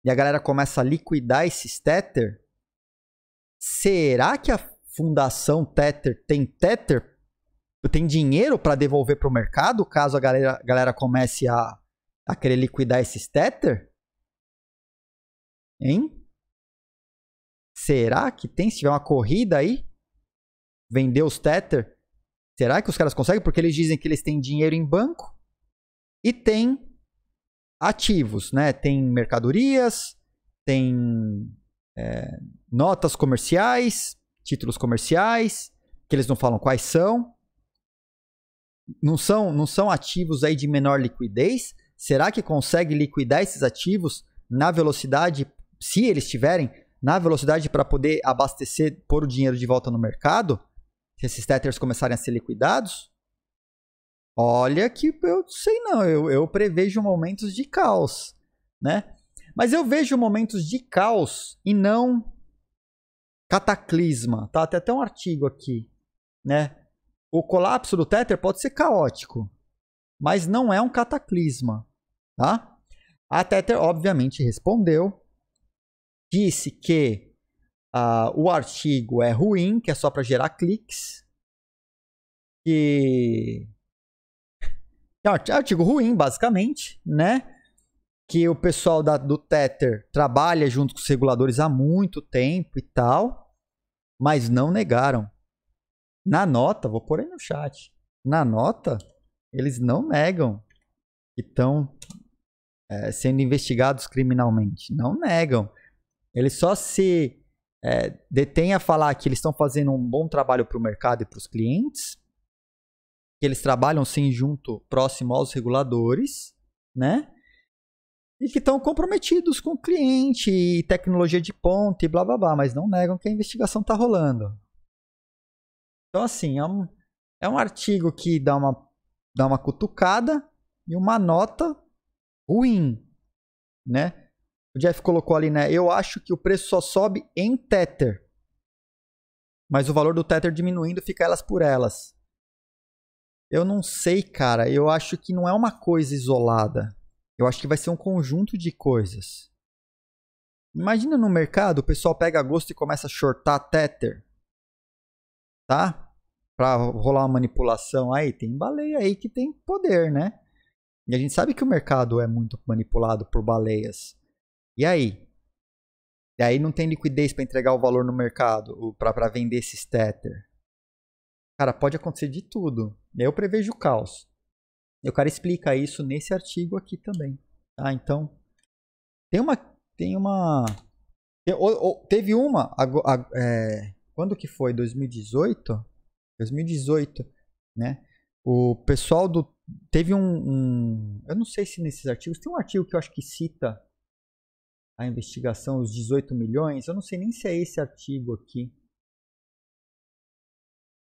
e a galera começa a liquidar esses Tether. Será que a Fundação Tether tem Tether tem dinheiro para devolver para o mercado caso a galera, a galera comece a, a querer liquidar esses Tether? Hein? Será que tem? Se tiver uma corrida aí, vender os Tether, será que os caras conseguem? Porque eles dizem que eles têm dinheiro em banco e tem ativos, né? Tem mercadorias, tem é, notas comerciais, títulos comerciais, que eles não falam quais são. Não são, não são ativos aí de menor liquidez? Será que consegue liquidar esses ativos na velocidade se eles tiverem, na velocidade para poder abastecer, pôr o dinheiro de volta no mercado, se esses tethers começarem a ser liquidados, olha que eu sei não, eu, eu prevejo momentos de caos, né? Mas eu vejo momentos de caos e não cataclisma, tá? Tem até um artigo aqui, né? O colapso do Tether pode ser caótico, mas não é um cataclisma, tá? A Tether obviamente respondeu, disse que uh, o artigo é ruim, que é só para gerar cliques, que é um artigo ruim, basicamente, né? Que o pessoal da, do Tether trabalha junto com os reguladores há muito tempo e tal, mas não negaram. Na nota, vou pôr aí no chat. Na nota, eles não negam que estão é, eh, sendo investigados criminalmente. Não negam. Ele só se é, detém a falar que eles estão fazendo um bom trabalho para o mercado e para os clientes, que eles trabalham sim junto, próximo aos reguladores, né? E que estão comprometidos com o cliente e tecnologia de ponta e blá blá blá, mas não negam que a investigação está rolando. Então, assim, é um, é um artigo que dá uma, dá uma cutucada e uma nota ruim, né? O Jeff colocou ali, né? Eu acho que o preço só sobe em Tether. Mas o valor do Tether diminuindo fica elas por elas. Eu não sei, cara. Eu acho que não é uma coisa isolada. Eu acho que vai ser um conjunto de coisas. Imagina no mercado, o pessoal pega gosto e começa a shortar Tether. Tá? Pra rolar uma manipulação aí. Tem baleia aí que tem poder, né? E a gente sabe que o mercado é muito manipulado por baleias. E aí? E aí não tem liquidez para entregar o valor no mercado, para vender esses Tether. Cara, pode acontecer de tudo. Eu prevejo o caos. E o cara explica isso nesse artigo aqui também. Ah, então. Tem uma. Tem uma. Teve uma. É, quando que foi? 2018? 2018, né? O pessoal do. Teve um, um, Eu não sei se nesses artigos. Tem um artigo que eu acho que cita a investigação, os 18 milhões. Eu não sei nem se é esse artigo aqui.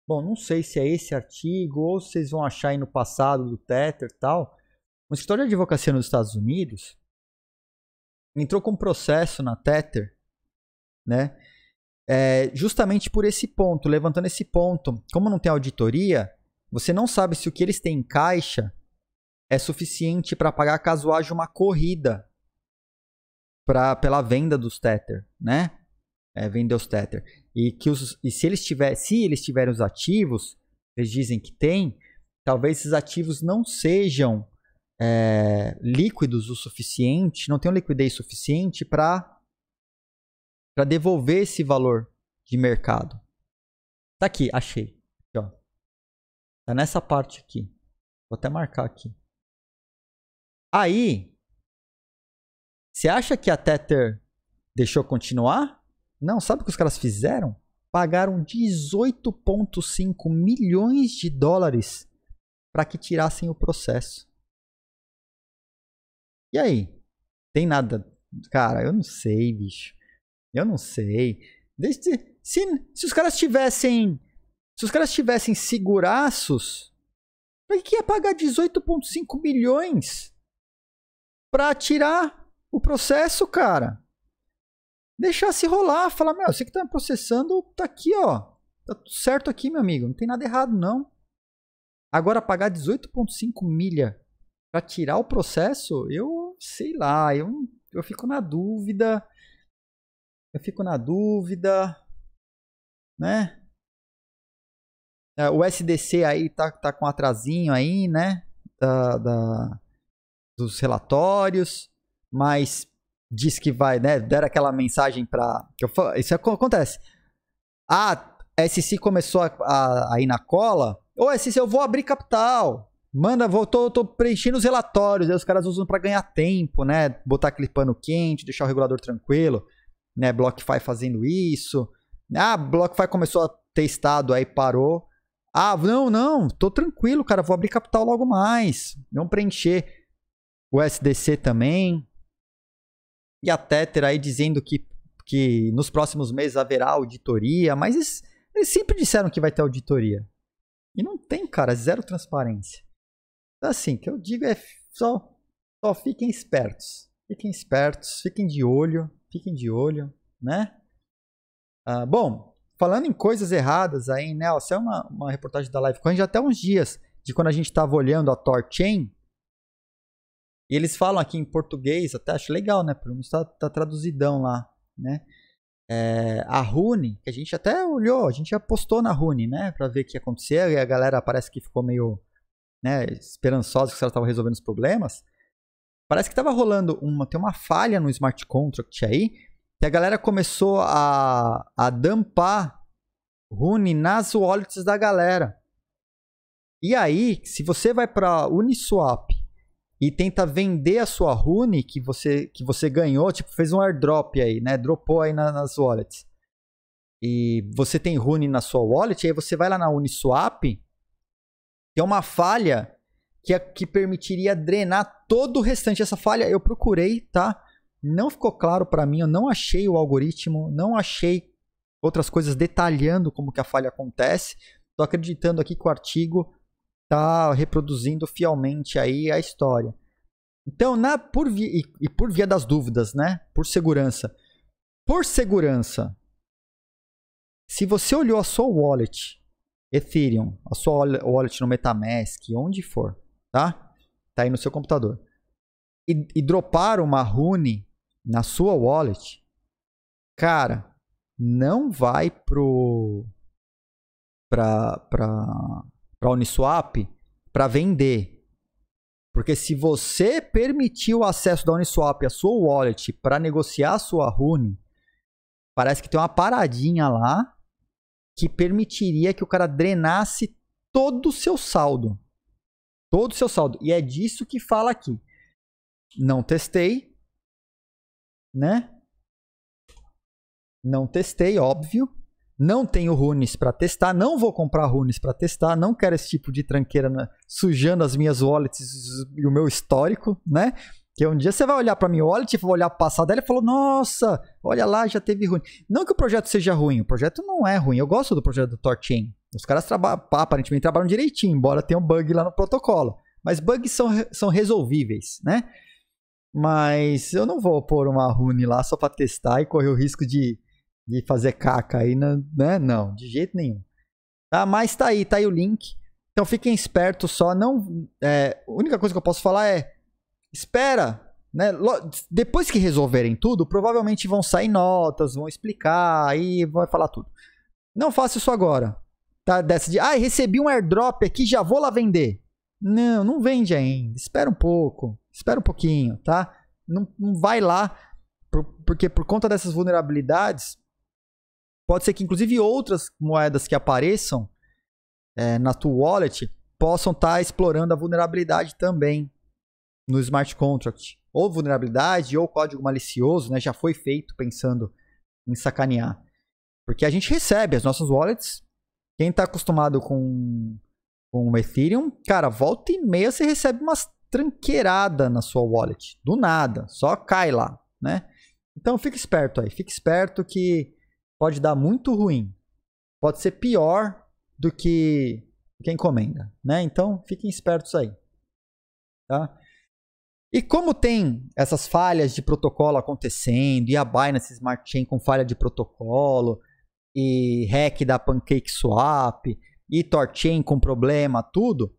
Bom, não sei se é esse artigo ou vocês vão achar aí no passado do Tether e tal. O escritório de advocacia nos Estados Unidos entrou com um processo na Tether, né? É, justamente por esse ponto, levantando esse ponto. Como não tem auditoria, você não sabe se o que eles têm em caixa é suficiente para pagar caso haja uma corrida pra, pela venda dos Tether, né? É, vender os Tether. E, que os, e se, eles tiver, se eles tiverem os ativos, eles dizem que tem, talvez esses ativos não sejam é, líquidos o suficiente, não tenham liquidez suficiente para para devolver esse valor de mercado. Tá aqui, achei. Aqui, ó. Tá nessa parte aqui. Vou até marcar aqui. Aí, você acha que a Tether deixou continuar? Não, sabe o que os caras fizeram? Pagaram 18,5 milhões de dólares para que tirassem o processo. E aí? Tem nada. Cara, eu não sei, bicho. Eu não sei. Desde, se, se os caras tivessem. Se os caras tivessem seguraços, para que ia pagar 18,5 milhões para tirar o processo, cara. Deixar se rolar, falar, meu, você que tá me processando, tá aqui, ó. Tá tudo certo aqui, meu amigo. Não tem nada errado, não. Agora pagar 18,5 milha para tirar o processo, eu sei lá, eu, eu fico na dúvida. Eu fico na dúvida, né? É, o SDC aí tá, tá com atrasinho aí, né? Da, da, dos relatórios mas diz que vai, né? Deram aquela mensagem para. Isso acontece. Ah, SC começou a, a, a ir na cola. Ô, SC, eu vou abrir capital. Manda, vou, tô, tô preenchendo os relatórios. Aí os caras usam para ganhar tempo, né? Botar aquele pano quente, deixar o regulador tranquilo. Né? BlockFi fazendo isso. Né, ah, BlockFi começou a ter estado, aí parou. Ah, não, não, tô tranquilo, cara. Vou abrir capital logo mais. Não preencher. O SDC também e a Tether aí dizendo que, que nos próximos meses haverá auditoria, mas eles, eles sempre disseram que vai ter auditoria. E não tem, cara, zero transparência. Então, assim, o que eu digo é só, só fiquem espertos. Fiquem espertos, fiquem de olho, fiquem de olho, né? Ah, bom, falando em coisas erradas aí, né? Essa é uma, uma reportagem da Livecoin já até uns dias de quando a gente estava olhando a Torchain, e eles falam aqui em português, até acho legal, né? Pelo menos tá, tá traduzidão lá, né? É, a Rune, que a gente até olhou, a gente já postou na Rune, né? Pra ver o que ia acontecer, e a galera parece que ficou meio né, esperançosa que ela estava resolvendo os problemas. Parece que estava rolando uma, tem uma falha no smart contract aí, que a galera começou a, a dampar Rune nas wallets da galera. E aí, se você vai para Uniswap e tenta vender a sua rune que você, que você ganhou, tipo, fez um airdrop aí, né? Dropou aí na, nas wallets. E você tem rune na sua wallet, aí você vai lá na Uniswap, tem uma falha que, é, que permitiria drenar todo o restante. Essa falha eu procurei, tá? Não ficou claro para mim, eu não achei o algoritmo, não achei outras coisas detalhando como que a falha acontece. Estou acreditando aqui que o artigo tá reproduzindo fielmente aí a história. Então, na, por via, e, e por via das dúvidas, né? Por segurança. Por segurança, se você olhou a sua wallet, Ethereum, a sua wallet no Metamask, onde for, tá? Tá aí no seu computador. E, e dropar uma rune na sua wallet, cara, não vai pro pra, pra para a Uniswap para vender. Porque se você permitir o acesso da Uniswap à sua wallet para negociar a sua Rune, parece que tem uma paradinha lá que permitiria que o cara drenasse todo o seu saldo. Todo o seu saldo. E é disso que fala aqui. Não testei, né? Não testei, óbvio não tenho runes para testar, não vou comprar runes para testar, não quero esse tipo de tranqueira né? sujando as minhas wallets e o meu histórico, né? Que um dia você vai olhar para minha wallet, vai olhar para passado dela e falou: "Nossa, olha lá, já teve ruim". Não que o projeto seja ruim, o projeto não é ruim. Eu gosto do projeto do Torchain. Os caras traba aparentemente trabalham direitinho, embora tenha um bug lá no protocolo. Mas bugs são, são resolvíveis, né? Mas eu não vou pôr uma rune lá só para testar e correr o risco de de fazer caca aí, né? Não, de jeito nenhum. Tá? Mas tá aí, tá aí o link. Então fiquem espertos só. Não, é, a única coisa que eu posso falar é: espera. Né? Depois que resolverem tudo, provavelmente vão sair notas, vão explicar, aí vai falar tudo. Não faça isso agora. Tá? Dessa de, ah, recebi um airdrop aqui, já vou lá vender. Não, não vende ainda. Espera um pouco. Espera um pouquinho, tá? Não, não vai lá, por, porque por conta dessas vulnerabilidades, Pode ser que, inclusive, outras moedas que apareçam é, na tua wallet possam estar tá explorando a vulnerabilidade também no smart contract. Ou vulnerabilidade ou código malicioso, né? Já foi feito pensando em sacanear. Porque a gente recebe as nossas wallets. Quem está acostumado com, com o Ethereum, cara, volta e meia você recebe umas tranqueirada na sua wallet. Do nada. Só cai lá, né? Então fica esperto aí. Fica esperto que pode dar muito ruim. Pode ser pior do que, quem encomenda, né? Então, fiquem espertos aí, tá? E como tem essas falhas de protocolo acontecendo, e a Binance Smart Chain com falha de protocolo, e hack da PancakeSwap, e TorChain com problema, tudo.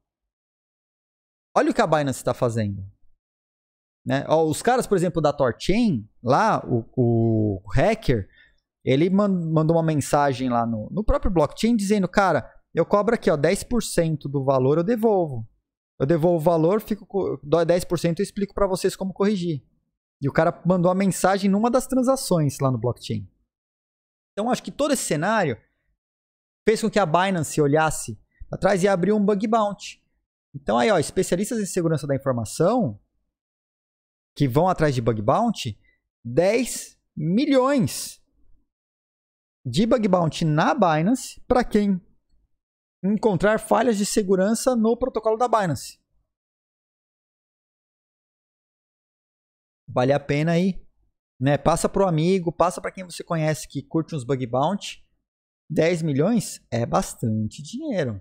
Olha o que a Binance está fazendo. Né? Ó, os caras, por exemplo, da TorChain, lá, o, o hacker, ele mandou uma mensagem lá no, no próprio blockchain dizendo, cara, eu cobro aqui, ó, 10% do valor eu devolvo. Eu devolvo o valor, fico dói 10% e explico para vocês como corrigir. E o cara mandou a mensagem numa das transações lá no blockchain. Então acho que todo esse cenário fez com que a Binance olhasse atrás e abriu um bug bounty. Então aí, ó, especialistas em segurança da informação que vão atrás de bug bounty, 10 milhões de bug bounty na Binance para quem encontrar falhas de segurança no protocolo da Binance. Vale a pena aí, né? Passa pro amigo, passa para quem você conhece que curte uns bug bounty. 10 milhões é bastante dinheiro.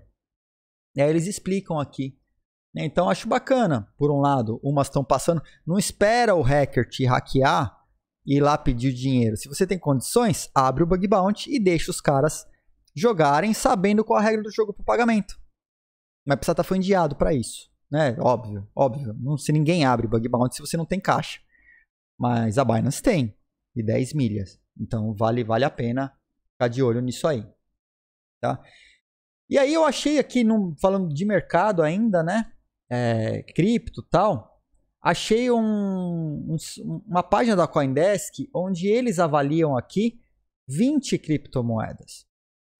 E aí eles explicam aqui. Né? Então acho bacana, por um lado, umas estão passando, não espera o hacker te hackear e ir lá pedir dinheiro. Se você tem condições, abre o bug bounty e deixa os caras jogarem sabendo qual a regra do jogo para o pagamento. Mas precisa estar tá fundiado para isso, né? Óbvio, óbvio. Não se ninguém abre bug bounty se você não tem caixa. Mas a Binance tem e 10 milhas. Então vale vale a pena ficar de olho nisso aí, tá? E aí eu achei aqui, num, falando de mercado ainda, né? É, cripto tal achei um, um, uma página da Coindesk onde eles avaliam aqui 20 criptomoedas.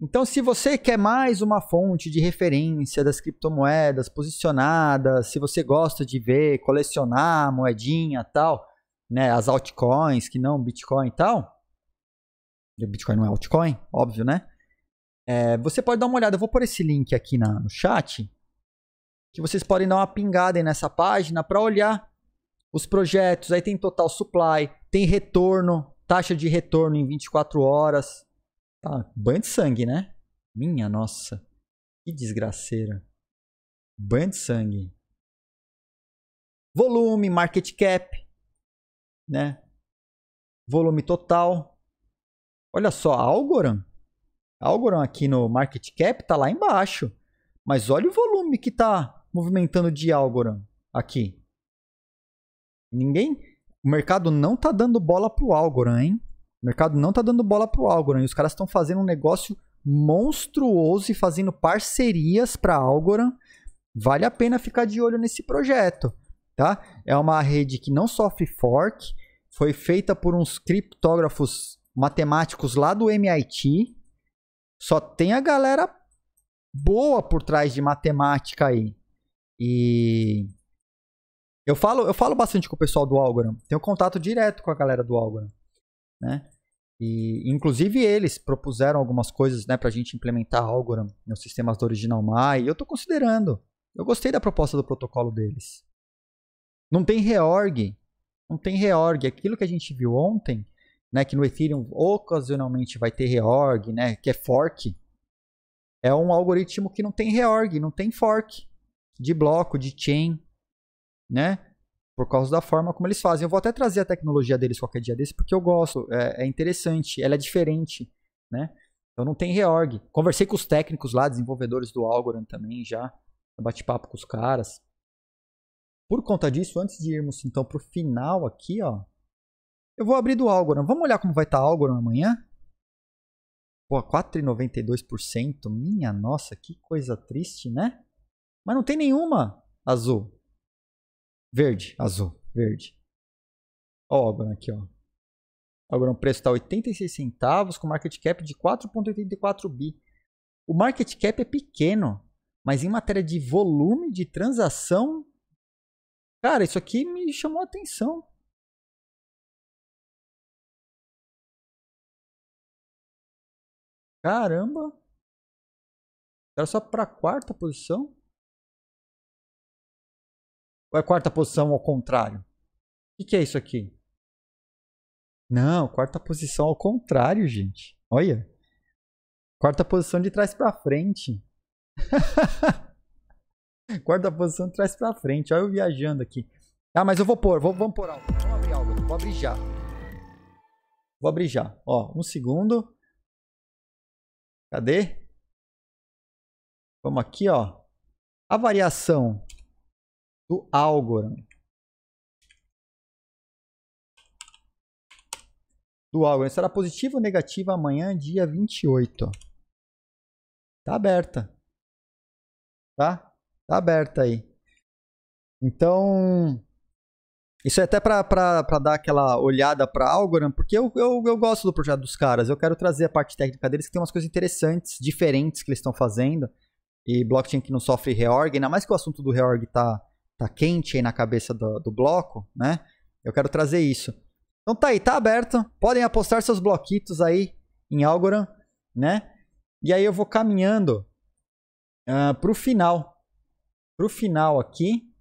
Então, se você quer mais uma fonte de referência das criptomoedas posicionadas, se você gosta de ver, colecionar moedinha tal, né, as altcoins que não Bitcoin e tal, Bitcoin não é altcoin, óbvio, né? É, você pode dar uma olhada, eu vou pôr esse link aqui na, no chat, que vocês podem dar uma pingada nessa página para olhar os projetos, aí tem total supply, tem retorno, taxa de retorno em 24 horas. Tá, banho de sangue, né? Minha nossa. Que desgraceira. Banho de sangue. Volume, market cap, né? Volume total. Olha só, Algorand. Algorand aqui no market cap tá lá embaixo. Mas olha o volume que tá movimentando de Algorand aqui. Ninguém. O mercado não tá dando bola pro Algorand, hein? O mercado não tá dando bola pro Algorand. Os caras estão fazendo um negócio monstruoso e fazendo parcerias para Algorand. Vale a pena ficar de olho nesse projeto, tá? É uma rede que não sofre fork, foi feita por uns criptógrafos matemáticos lá do MIT. Só tem a galera boa por trás de matemática aí. E eu falo, eu falo bastante com o pessoal do Algorand. Tenho contato direto com a galera do Algorand, né? E inclusive eles propuseram algumas coisas, né, pra gente implementar Algorand nos sistemas do Original MAI. Eu tô considerando. Eu gostei da proposta do protocolo deles. Não tem reorg, não tem reorg. Aquilo que a gente viu ontem, né, que no Ethereum ocasionalmente vai ter reorg, né, que é fork, é um algoritmo que não tem reorg, não tem fork de bloco, de chain né? Por causa da forma como eles fazem. Eu vou até trazer a tecnologia deles qualquer dia desse, porque eu gosto, é, é interessante, ela é diferente, né? Então não tem reorg. Conversei com os técnicos lá, desenvolvedores do Algorand também já, bate-papo com os caras. Por conta disso, antes de irmos então pro final aqui, ó, eu vou abrir do Algorand. Vamos olhar como vai estar tá Algorand amanhã? Pô, 4,92%. Minha nossa, que coisa triste, né? Mas não tem nenhuma azul. Verde, azul, verde. Ó, o Algorand aqui, ó. O é preço tá 86 centavos com market cap de 4.84 bi. O market cap é pequeno, mas em matéria de volume de transação, cara, isso aqui me chamou a atenção. Caramba. Era só para quarta posição? Ou é quarta posição ao contrário? O que, que é isso aqui? Não, quarta posição ao contrário, gente. Olha. Quarta posição de trás para frente. quarta posição de trás para frente. Olha eu viajando aqui. Ah, mas eu vou pôr. Vou, vamos pôr algo. Vamos abrir algo. Vou abrir já. Vou abrir já. Ó, um segundo. Cadê? Vamos aqui, ó. A variação do Algorand. Do Algorand. Será positivo ou negativo amanhã, dia 28? Tá aberta. Tá? Tá aberta aí. Então, isso é até para dar aquela olhada para Algorand, porque eu, eu, eu, gosto do projeto dos caras. Eu quero trazer a parte técnica deles, que tem umas coisas interessantes, diferentes que eles estão fazendo. E blockchain que não sofre reorg, ainda mais que o assunto do reorg tá, tá quente aí na cabeça do, do bloco, né? Eu quero trazer isso. Então tá aí, tá aberto. Podem apostar seus bloquitos aí em Algorand, né? E aí eu vou caminhando uh, pro final. Pro final aqui,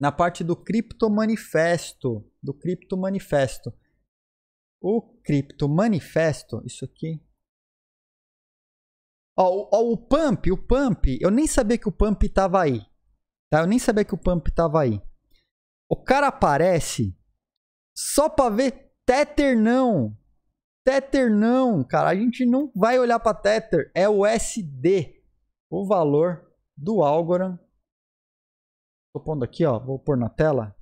na parte do cripto manifesto, do cripto manifesto. O cripto manifesto, isso aqui. Ó, o pump, o pump, eu nem sabia que o pump tava aí. Tá? Eu nem sabia que o Pump tava aí. O cara aparece só pra ver Tether não. Tether não, cara. A gente não vai olhar pra Tether. É o SD. O valor do Algorand. Tô pondo aqui, ó. Vou pôr na tela.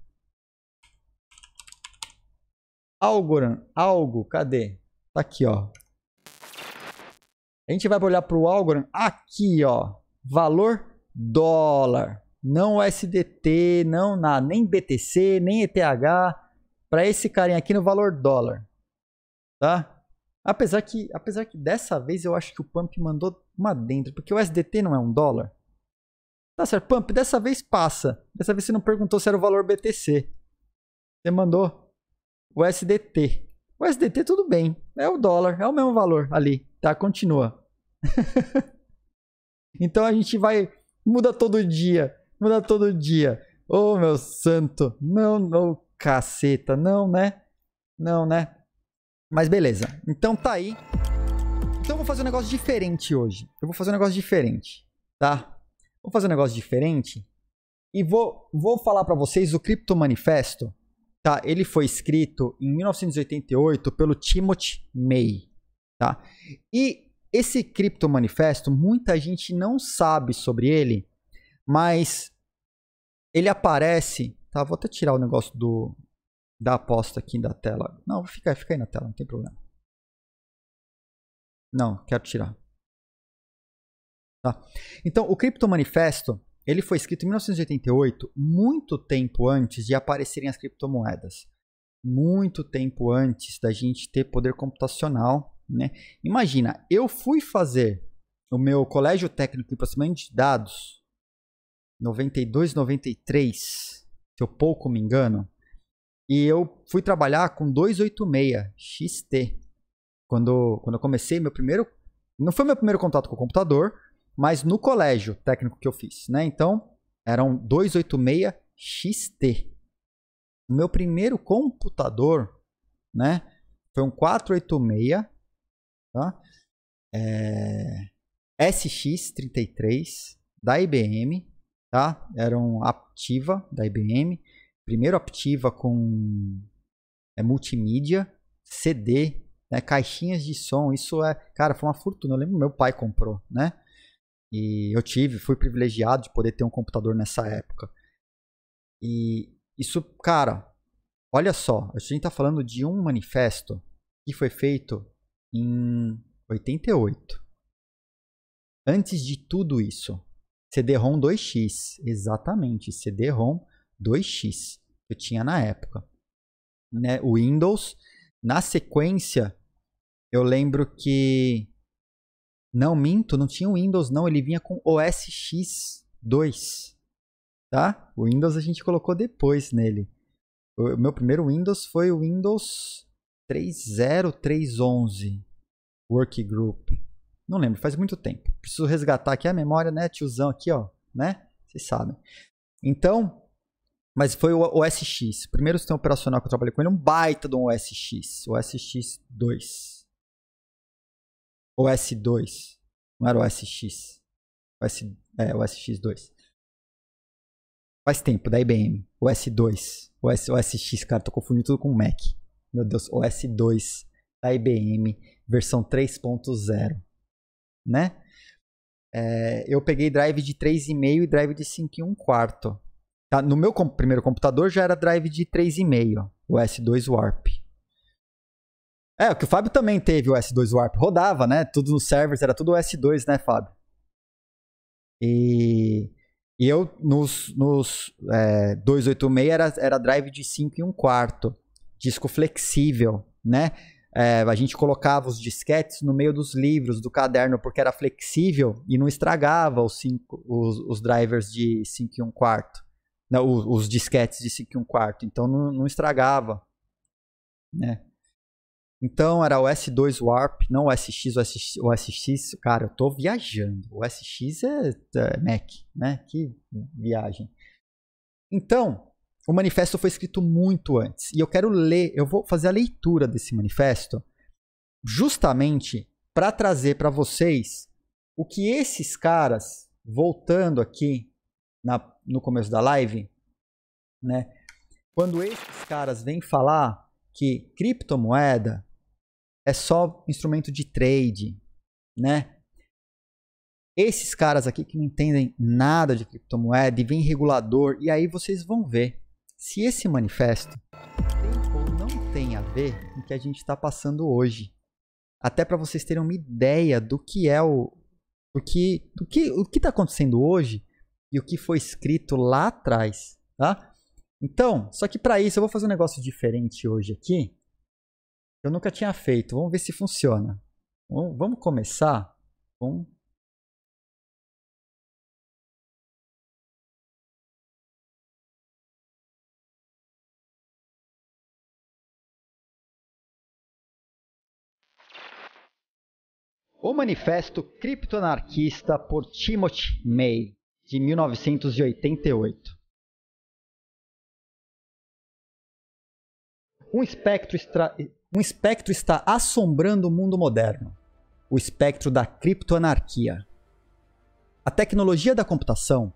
Algorand, algo, cadê? Tá aqui, ó. A gente vai olhar para o Algorand aqui, ó. Valor dólar não SDT, não nada, nem BTC, nem ETH, para esse carinha aqui no valor dólar, tá? Apesar que, apesar que dessa vez eu acho que o Pump mandou uma dentro, porque o SDT não é um dólar. Tá certo, Pump, dessa vez passa. Dessa vez você não perguntou se era o valor BTC. Você mandou o SDT. O SDT tudo bem, é o dólar, é o mesmo valor ali, tá? Continua. então a gente vai, muda todo dia Mudar todo dia. Ô, oh, meu santo. Não, não, caceta. Não, né? Não, né? Mas beleza. Então tá aí. Então eu vou fazer um negócio diferente hoje. Eu vou fazer um negócio diferente, tá? Vou fazer um negócio diferente e vou, vou falar para vocês o Cripto Manifesto, tá? Ele foi escrito em 1988 pelo Timothy May, tá? E esse Cripto Manifesto, muita gente não sabe sobre ele, mas ele aparece. Tá, vou até tirar o negócio do da aposta aqui da tela. Não, fica, fica aí na tela, não tem problema. Não, quero tirar. Tá. Então, o Cripto Manifesto, ele foi escrito em 1988, muito tempo antes de aparecerem as criptomoedas. Muito tempo antes da gente ter poder computacional, né? Imagina, eu fui fazer o meu colégio técnico em processamento de dados 92, 93, se eu pouco me engano. E eu fui trabalhar com 286 XT. Quando, quando eu comecei, meu primeiro. Não foi meu primeiro contato com o computador, mas no colégio técnico que eu fiz, né? Então, eram 286 XT. O meu primeiro computador, né? Foi um 486, tá? É, SX33 da IBM, tá? eram Aptiva da IBM, primeiro Aptiva com é, multimídia, CD, né, caixinhas de som, isso é, cara, foi uma fortuna. Eu lembro meu pai comprou, né? E eu tive, fui privilegiado de poder ter um computador nessa época. E isso, cara, olha só, a gente está falando de um manifesto que foi feito em 88. Antes de tudo isso, CD-ROM 2X, exatamente, CD-ROM 2X, eu tinha na época. Né? O Windows, na sequência, eu lembro que. Não minto, não tinha o Windows, não, ele vinha com OS X2, tá? O Windows a gente colocou depois nele. O meu primeiro Windows foi o Windows 30311 Workgroup. Não lembro, faz muito tempo. Preciso resgatar aqui a memória, né? Tiozão aqui, ó, né? Vocês sabem. Então, mas foi o OSX. Primeiro sistema operacional que eu trabalhei com ele, um baita de um OSX. OSX 2. OS 2. Não era OSX. OS, é, OSX 2. Faz tempo, da IBM. OS 2. OS, OSX, cara, tô confundindo tudo com o Mac. Meu Deus, OS 2 da IBM, versão 3.0 né? É, eu peguei drive de 3,5 e drive de 5 e 1 quarto. Tá? No meu comp primeiro computador já era drive de 3,5, o S2 Warp. É, o que o Fábio também teve o S2 Warp. Rodava, né? Tudo nos servers, era tudo S2, né, Fábio? E, e eu, nos, nos é, 286, era, era drive de 5 e 1 quarto. Disco flexível, né? É, a gente colocava os disquetes no meio dos livros, do caderno, porque era flexível e não estragava os, cinco, os, os drivers de 5 e 1 um quarto. Não, né, os, os, disquetes de 5 e 1 um quarto. Então não, não estragava. Né? Então era o S2 Warp, não o SX, o SX, o SX cara, eu tô viajando. O SX é, é Mac, né? Que viagem. Então, o manifesto foi escrito muito antes. E eu quero ler, eu vou fazer a leitura desse manifesto justamente para trazer para vocês o que esses caras, voltando aqui na, no começo da live, né? Quando esses caras vêm falar que criptomoeda é só instrumento de trade, né? Esses caras aqui que não entendem nada de criptomoeda e vem regulador, e aí vocês vão ver se esse manifesto tem ou não tem a ver com o que a gente está passando hoje. Até para vocês terem uma ideia do que é o. Do que, do que, o que está acontecendo hoje e o que foi escrito lá atrás, tá? Então, só que para isso eu vou fazer um negócio diferente hoje aqui. Eu nunca tinha feito. Vamos ver se funciona. Vamos começar com O Manifesto Criptoanarquista por Timothy May, de 1988. Um espectro, extra... um espectro está assombrando o mundo moderno. O espectro da criptoanarquia. A tecnologia da computação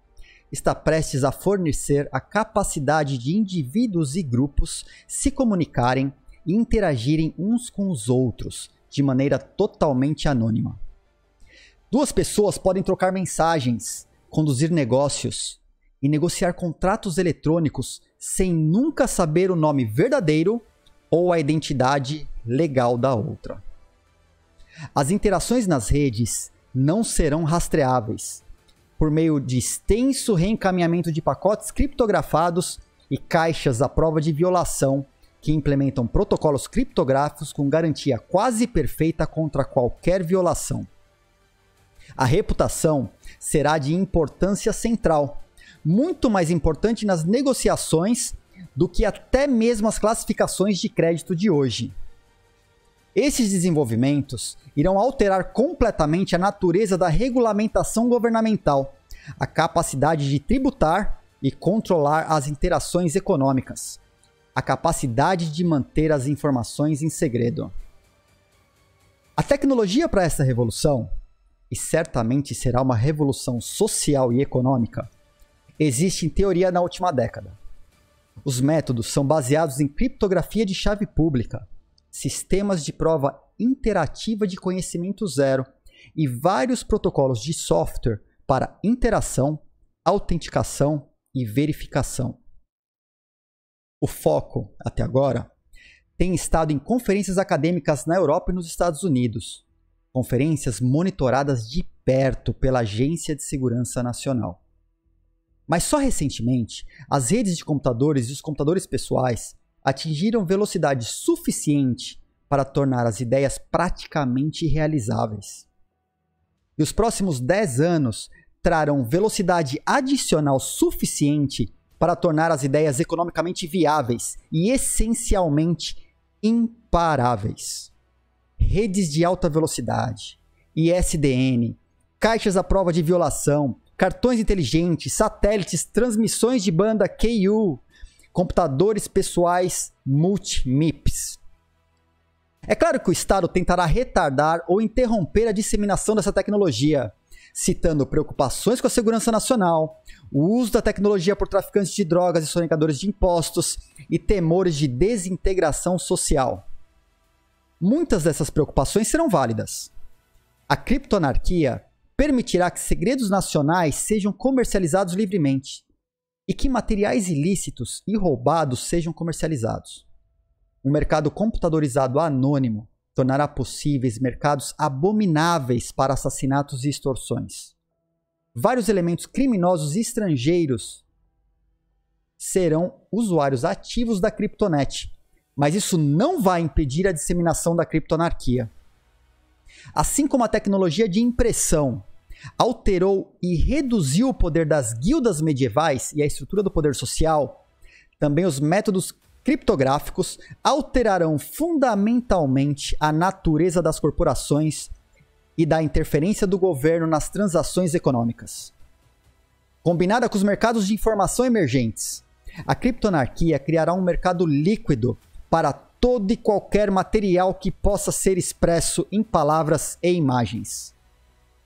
está prestes a fornecer a capacidade de indivíduos e grupos se comunicarem e interagirem uns com os outros de maneira totalmente anônima. Duas pessoas podem trocar mensagens, conduzir negócios e negociar contratos eletrônicos sem nunca saber o nome verdadeiro ou a identidade legal da outra. As interações nas redes não serão rastreáveis por meio de extenso reencaminhamento de pacotes criptografados e caixas à prova de violação que implementam protocolos criptográficos com garantia quase perfeita contra qualquer violação. A reputação será de importância central, muito mais importante nas negociações do que até mesmo as classificações de crédito de hoje. Esses desenvolvimentos irão alterar completamente a natureza da regulamentação governamental, a capacidade de tributar e controlar as interações econômicas a capacidade de manter as informações em segredo. A tecnologia para essa revolução, e certamente será uma revolução social e econômica, existe em teoria na última década. Os métodos são baseados em criptografia de chave pública, sistemas de prova interativa de conhecimento zero e vários protocolos de software para interação, autenticação e verificação o foco, até agora, tem estado em conferências acadêmicas na Europa e nos Estados Unidos, conferências monitoradas de perto pela Agência de Segurança Nacional. Mas só recentemente, as redes de computadores e os computadores pessoais atingiram velocidade suficiente para tornar as ideias praticamente realizáveis. E os próximos 10 anos trarão velocidade adicional suficiente para tornar as ideias economicamente viáveis e essencialmente imparáveis. Redes de alta velocidade, ISDN, caixas à prova de violação, cartões inteligentes, satélites, transmissões de banda KU, computadores pessoais multimips. É claro que o Estado tentará retardar ou interromper a disseminação dessa tecnologia, citando preocupações com a segurança nacional, o uso da tecnologia por traficantes de drogas e sonegadores de impostos e temores de desintegração social. Muitas dessas preocupações serão válidas. A criptoanarquia permitirá que segredos nacionais sejam comercializados livremente e que materiais ilícitos e roubados sejam comercializados. Um mercado computadorizado anônimo tornará possíveis mercados abomináveis para assassinatos e extorsões vários elementos criminosos estrangeiros serão usuários ativos da Kryptonet, mas isso não vai impedir a disseminação da criptonarquia. Assim como a tecnologia de impressão alterou e reduziu o poder das guildas medievais e a estrutura do poder social, também os métodos criptográficos alterarão fundamentalmente a natureza das corporações e da interferência do governo nas transações econômicas. Combinada com os mercados de informação emergentes, a criptonarquia criará um mercado líquido para todo e qualquer material que possa ser expresso em palavras e imagens.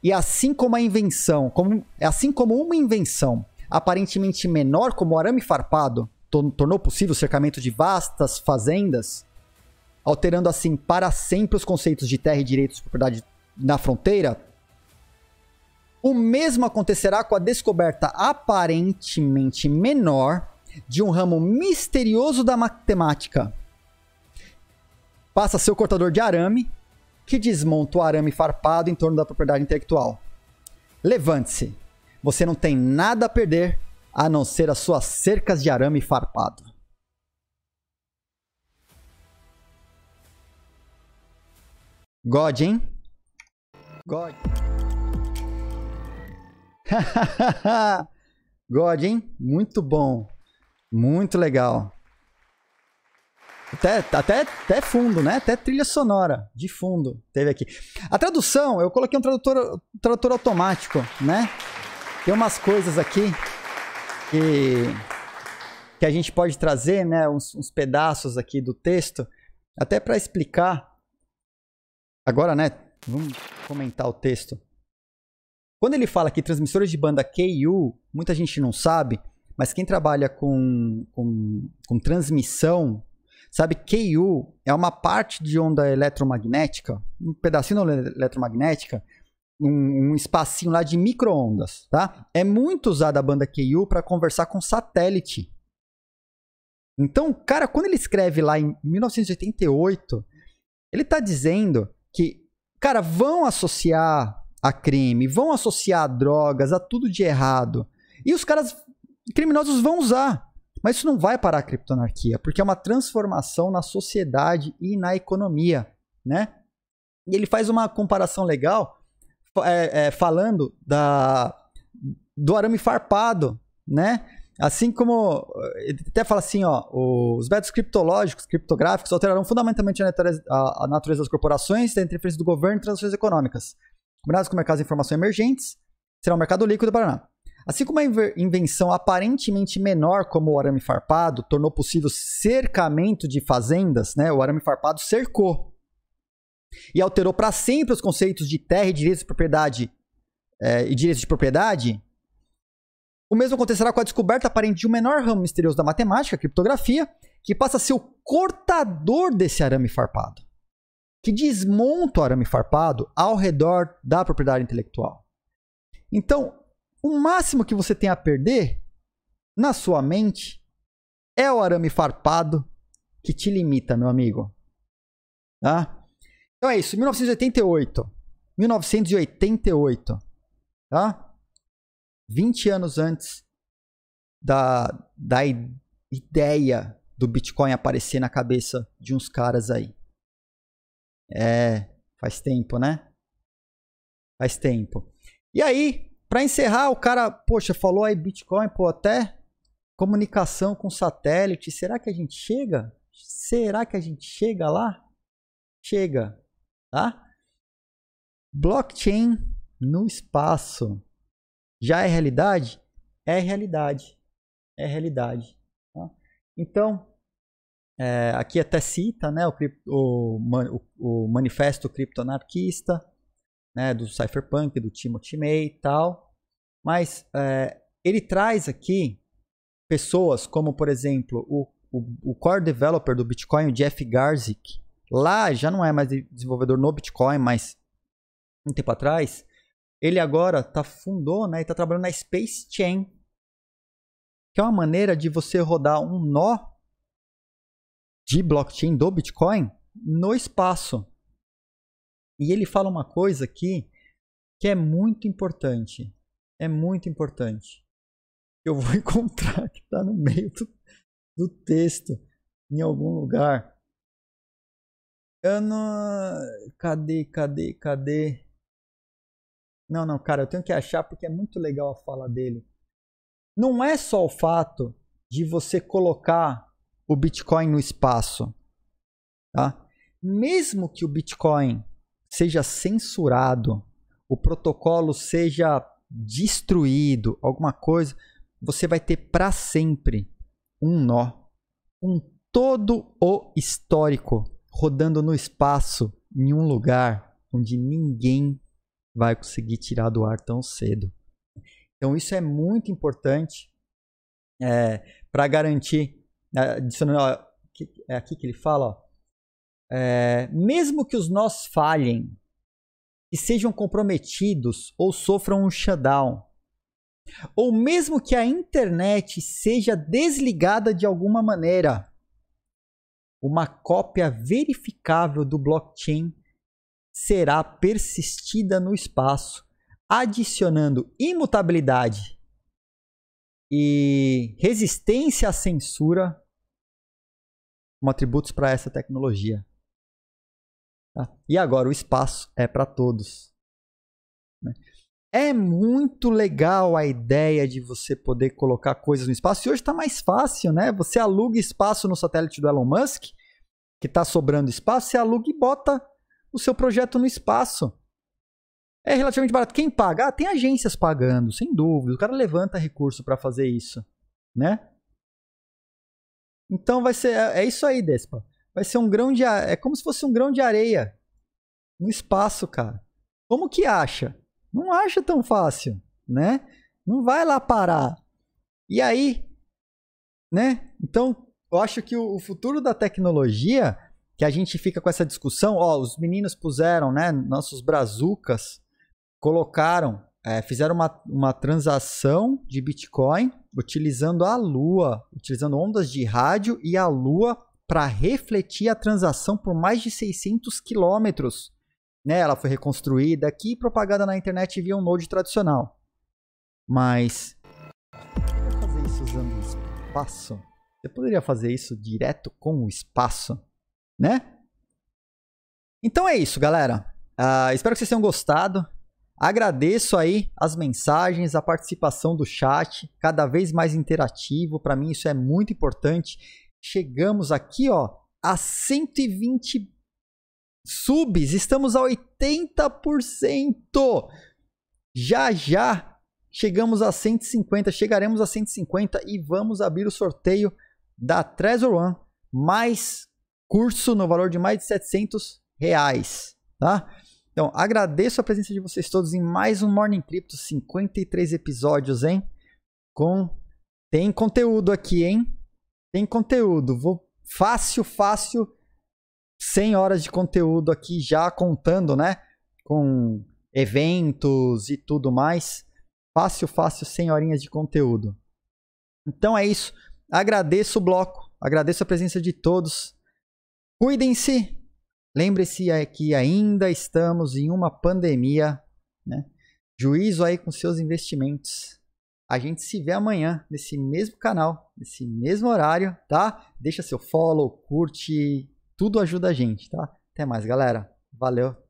E assim como a invenção, como, assim como uma invenção aparentemente menor como o arame farpado tornou possível o cercamento de vastas fazendas, alterando assim para sempre os conceitos de terra e direitos de propriedade na fronteira, o mesmo acontecerá com a descoberta aparentemente menor de um ramo misterioso da matemática. Passa seu cortador de arame, que desmonta o arame farpado em torno da propriedade intelectual. Levante-se. Você não tem nada a perder a não ser as suas cercas de arame farpado. God, hein? God. God, hein? Muito bom. Muito legal. Até, até, até fundo, né? Até trilha sonora de fundo teve aqui. A tradução, eu coloquei um tradutor, tradutor automático, né? Tem umas coisas aqui que, que a gente pode trazer, né? Uns, uns pedaços aqui do texto, até para explicar. Agora, né? Vamos comentar o texto. Quando ele fala que transmissores de banda KU, muita gente não sabe, mas quem trabalha com, com, com transmissão sabe que KU é uma parte de onda eletromagnética, um pedacinho da onda eletromagnética, um, um espacinho lá de microondas, tá? É muito usada a banda KU para conversar com satélite. Então, cara, quando ele escreve lá em 1988, ele está dizendo que cara, vão associar a crime, vão associar a drogas, a tudo de errado. E os caras criminosos vão usar. Mas isso não vai parar a criptonarquia, porque é uma transformação na sociedade e na economia, né? E ele faz uma comparação legal é, é, falando da, do arame farpado, né? Assim como ele até fala assim, ó, os métodos criptológicos, criptográficos, alterarão fundamentalmente a natureza das corporações, da interferência do governo e transações econômicas, combinados com mercados de informação emergentes, será um mercado líquido para Paraná. Assim como a invenção aparentemente menor como o arame farpado tornou possível cercamento de fazendas, né? O arame farpado cercou e alterou para sempre os conceitos de terra e direitos de propriedade é, e direitos de propriedade, o mesmo acontecerá com a descoberta aparente de um menor ramo misterioso da matemática, a criptografia, que passa a ser o cortador desse arame farpado, que desmonta o arame farpado ao redor da propriedade intelectual. Então, o máximo que você tem a perder na sua mente é o arame farpado que te limita, meu amigo. Tá? Então é isso, 1988. 1988. Tá? 20 anos antes da, da ideia do Bitcoin aparecer na cabeça de uns caras aí. É, faz tempo, né? Faz tempo. E aí, para encerrar, o cara, poxa, falou aí Bitcoin, pô, até comunicação com satélite. Será que a gente chega? Será que a gente chega lá? Chega, tá? Blockchain no espaço. Já é realidade? É realidade. É realidade. Tá? Então, é, aqui até cita né, o, o, o, o manifesto criptoanarquista né, do Cypherpunk, do Timothy May e tal. Mas é, ele traz aqui pessoas como, por exemplo, o, o, o core developer do Bitcoin, o Jeff Garzik. Lá já não é mais desenvolvedor no Bitcoin, mas um tempo atrás ele agora tá fundou, né? E tá trabalhando na Space Chain, que é uma maneira de você rodar um nó de blockchain do Bitcoin no espaço. E ele fala uma coisa aqui que é muito importante. É muito importante. Eu vou encontrar que está no meio do, do, texto, em algum lugar. Eu não. Cadê, cadê, cadê? Não, não, cara, eu tenho que achar porque é muito legal a fala dele. Não é só o fato de você colocar o Bitcoin no espaço, tá? Mesmo que o Bitcoin seja censurado, o protocolo seja destruído, alguma coisa, você vai ter para sempre um nó, um todo o histórico rodando no espaço, em um lugar onde ninguém vai conseguir tirar do ar tão cedo. Então isso é muito importante é, para garantir, é, adicionando, é aqui que ele fala, ó, é, mesmo que os nós falhem, que sejam comprometidos ou sofram um shutdown, ou mesmo que a internet seja desligada de alguma maneira, uma cópia verificável do blockchain será persistida no espaço, adicionando imutabilidade e resistência à censura como atributos para essa tecnologia. Tá? E agora o espaço é para todos. Né? É muito legal a ideia de você poder colocar coisas no espaço. E hoje está mais fácil, né? Você aluga espaço no satélite do Elon Musk, que está sobrando espaço, você aluga e bota o seu projeto no espaço. É relativamente barato. Quem paga? Ah, tem agências pagando, sem dúvida. O cara levanta recurso para fazer isso, né? Então vai ser é, é isso aí, Despa. Vai ser um grão de é como se fosse um grão de areia no espaço, cara. Como que acha? Não acha tão fácil, né? Não vai lá parar. E aí, né? Então, eu acho que o futuro da tecnologia que a gente fica com essa discussão, ó, os meninos puseram, né, nossos brazucas colocaram, é, fizeram uma, uma transação de Bitcoin utilizando a lua, utilizando ondas de rádio e a lua para refletir a transação por mais de 600 quilômetros. Né, ela foi reconstruída aqui e propagada na internet via um node tradicional. Mas. Fazer isso usando o espaço? Você poderia fazer isso direto com o espaço? né? Então é isso, galera. Uh, espero que vocês tenham gostado. Agradeço aí as mensagens, a participação do chat, cada vez mais interativo. Para mim isso é muito importante. Chegamos aqui, ó, a 120 subs. Estamos a 80%. Já já chegamos a 150, chegaremos a 150 e vamos abrir o sorteio da Trezor One mais curso no valor de mais de 700 reais, tá? Então, agradeço a presença de vocês todos em mais um Morning Crypto, 53 episódios, hein? Com tem conteúdo aqui, hein? Tem conteúdo. Vou fácil, fácil 100 horas de conteúdo aqui já contando, né? Com eventos e tudo mais. Fácil, fácil 100 horinhas de conteúdo. Então é isso. Agradeço o bloco, agradeço a presença de todos. Cuidem-se. Lembre-se é que ainda estamos em uma pandemia. Né? Juízo aí com seus investimentos. A gente se vê amanhã nesse mesmo canal, nesse mesmo horário, tá? Deixa seu follow, curte, tudo ajuda a gente, tá? Até mais, galera. Valeu.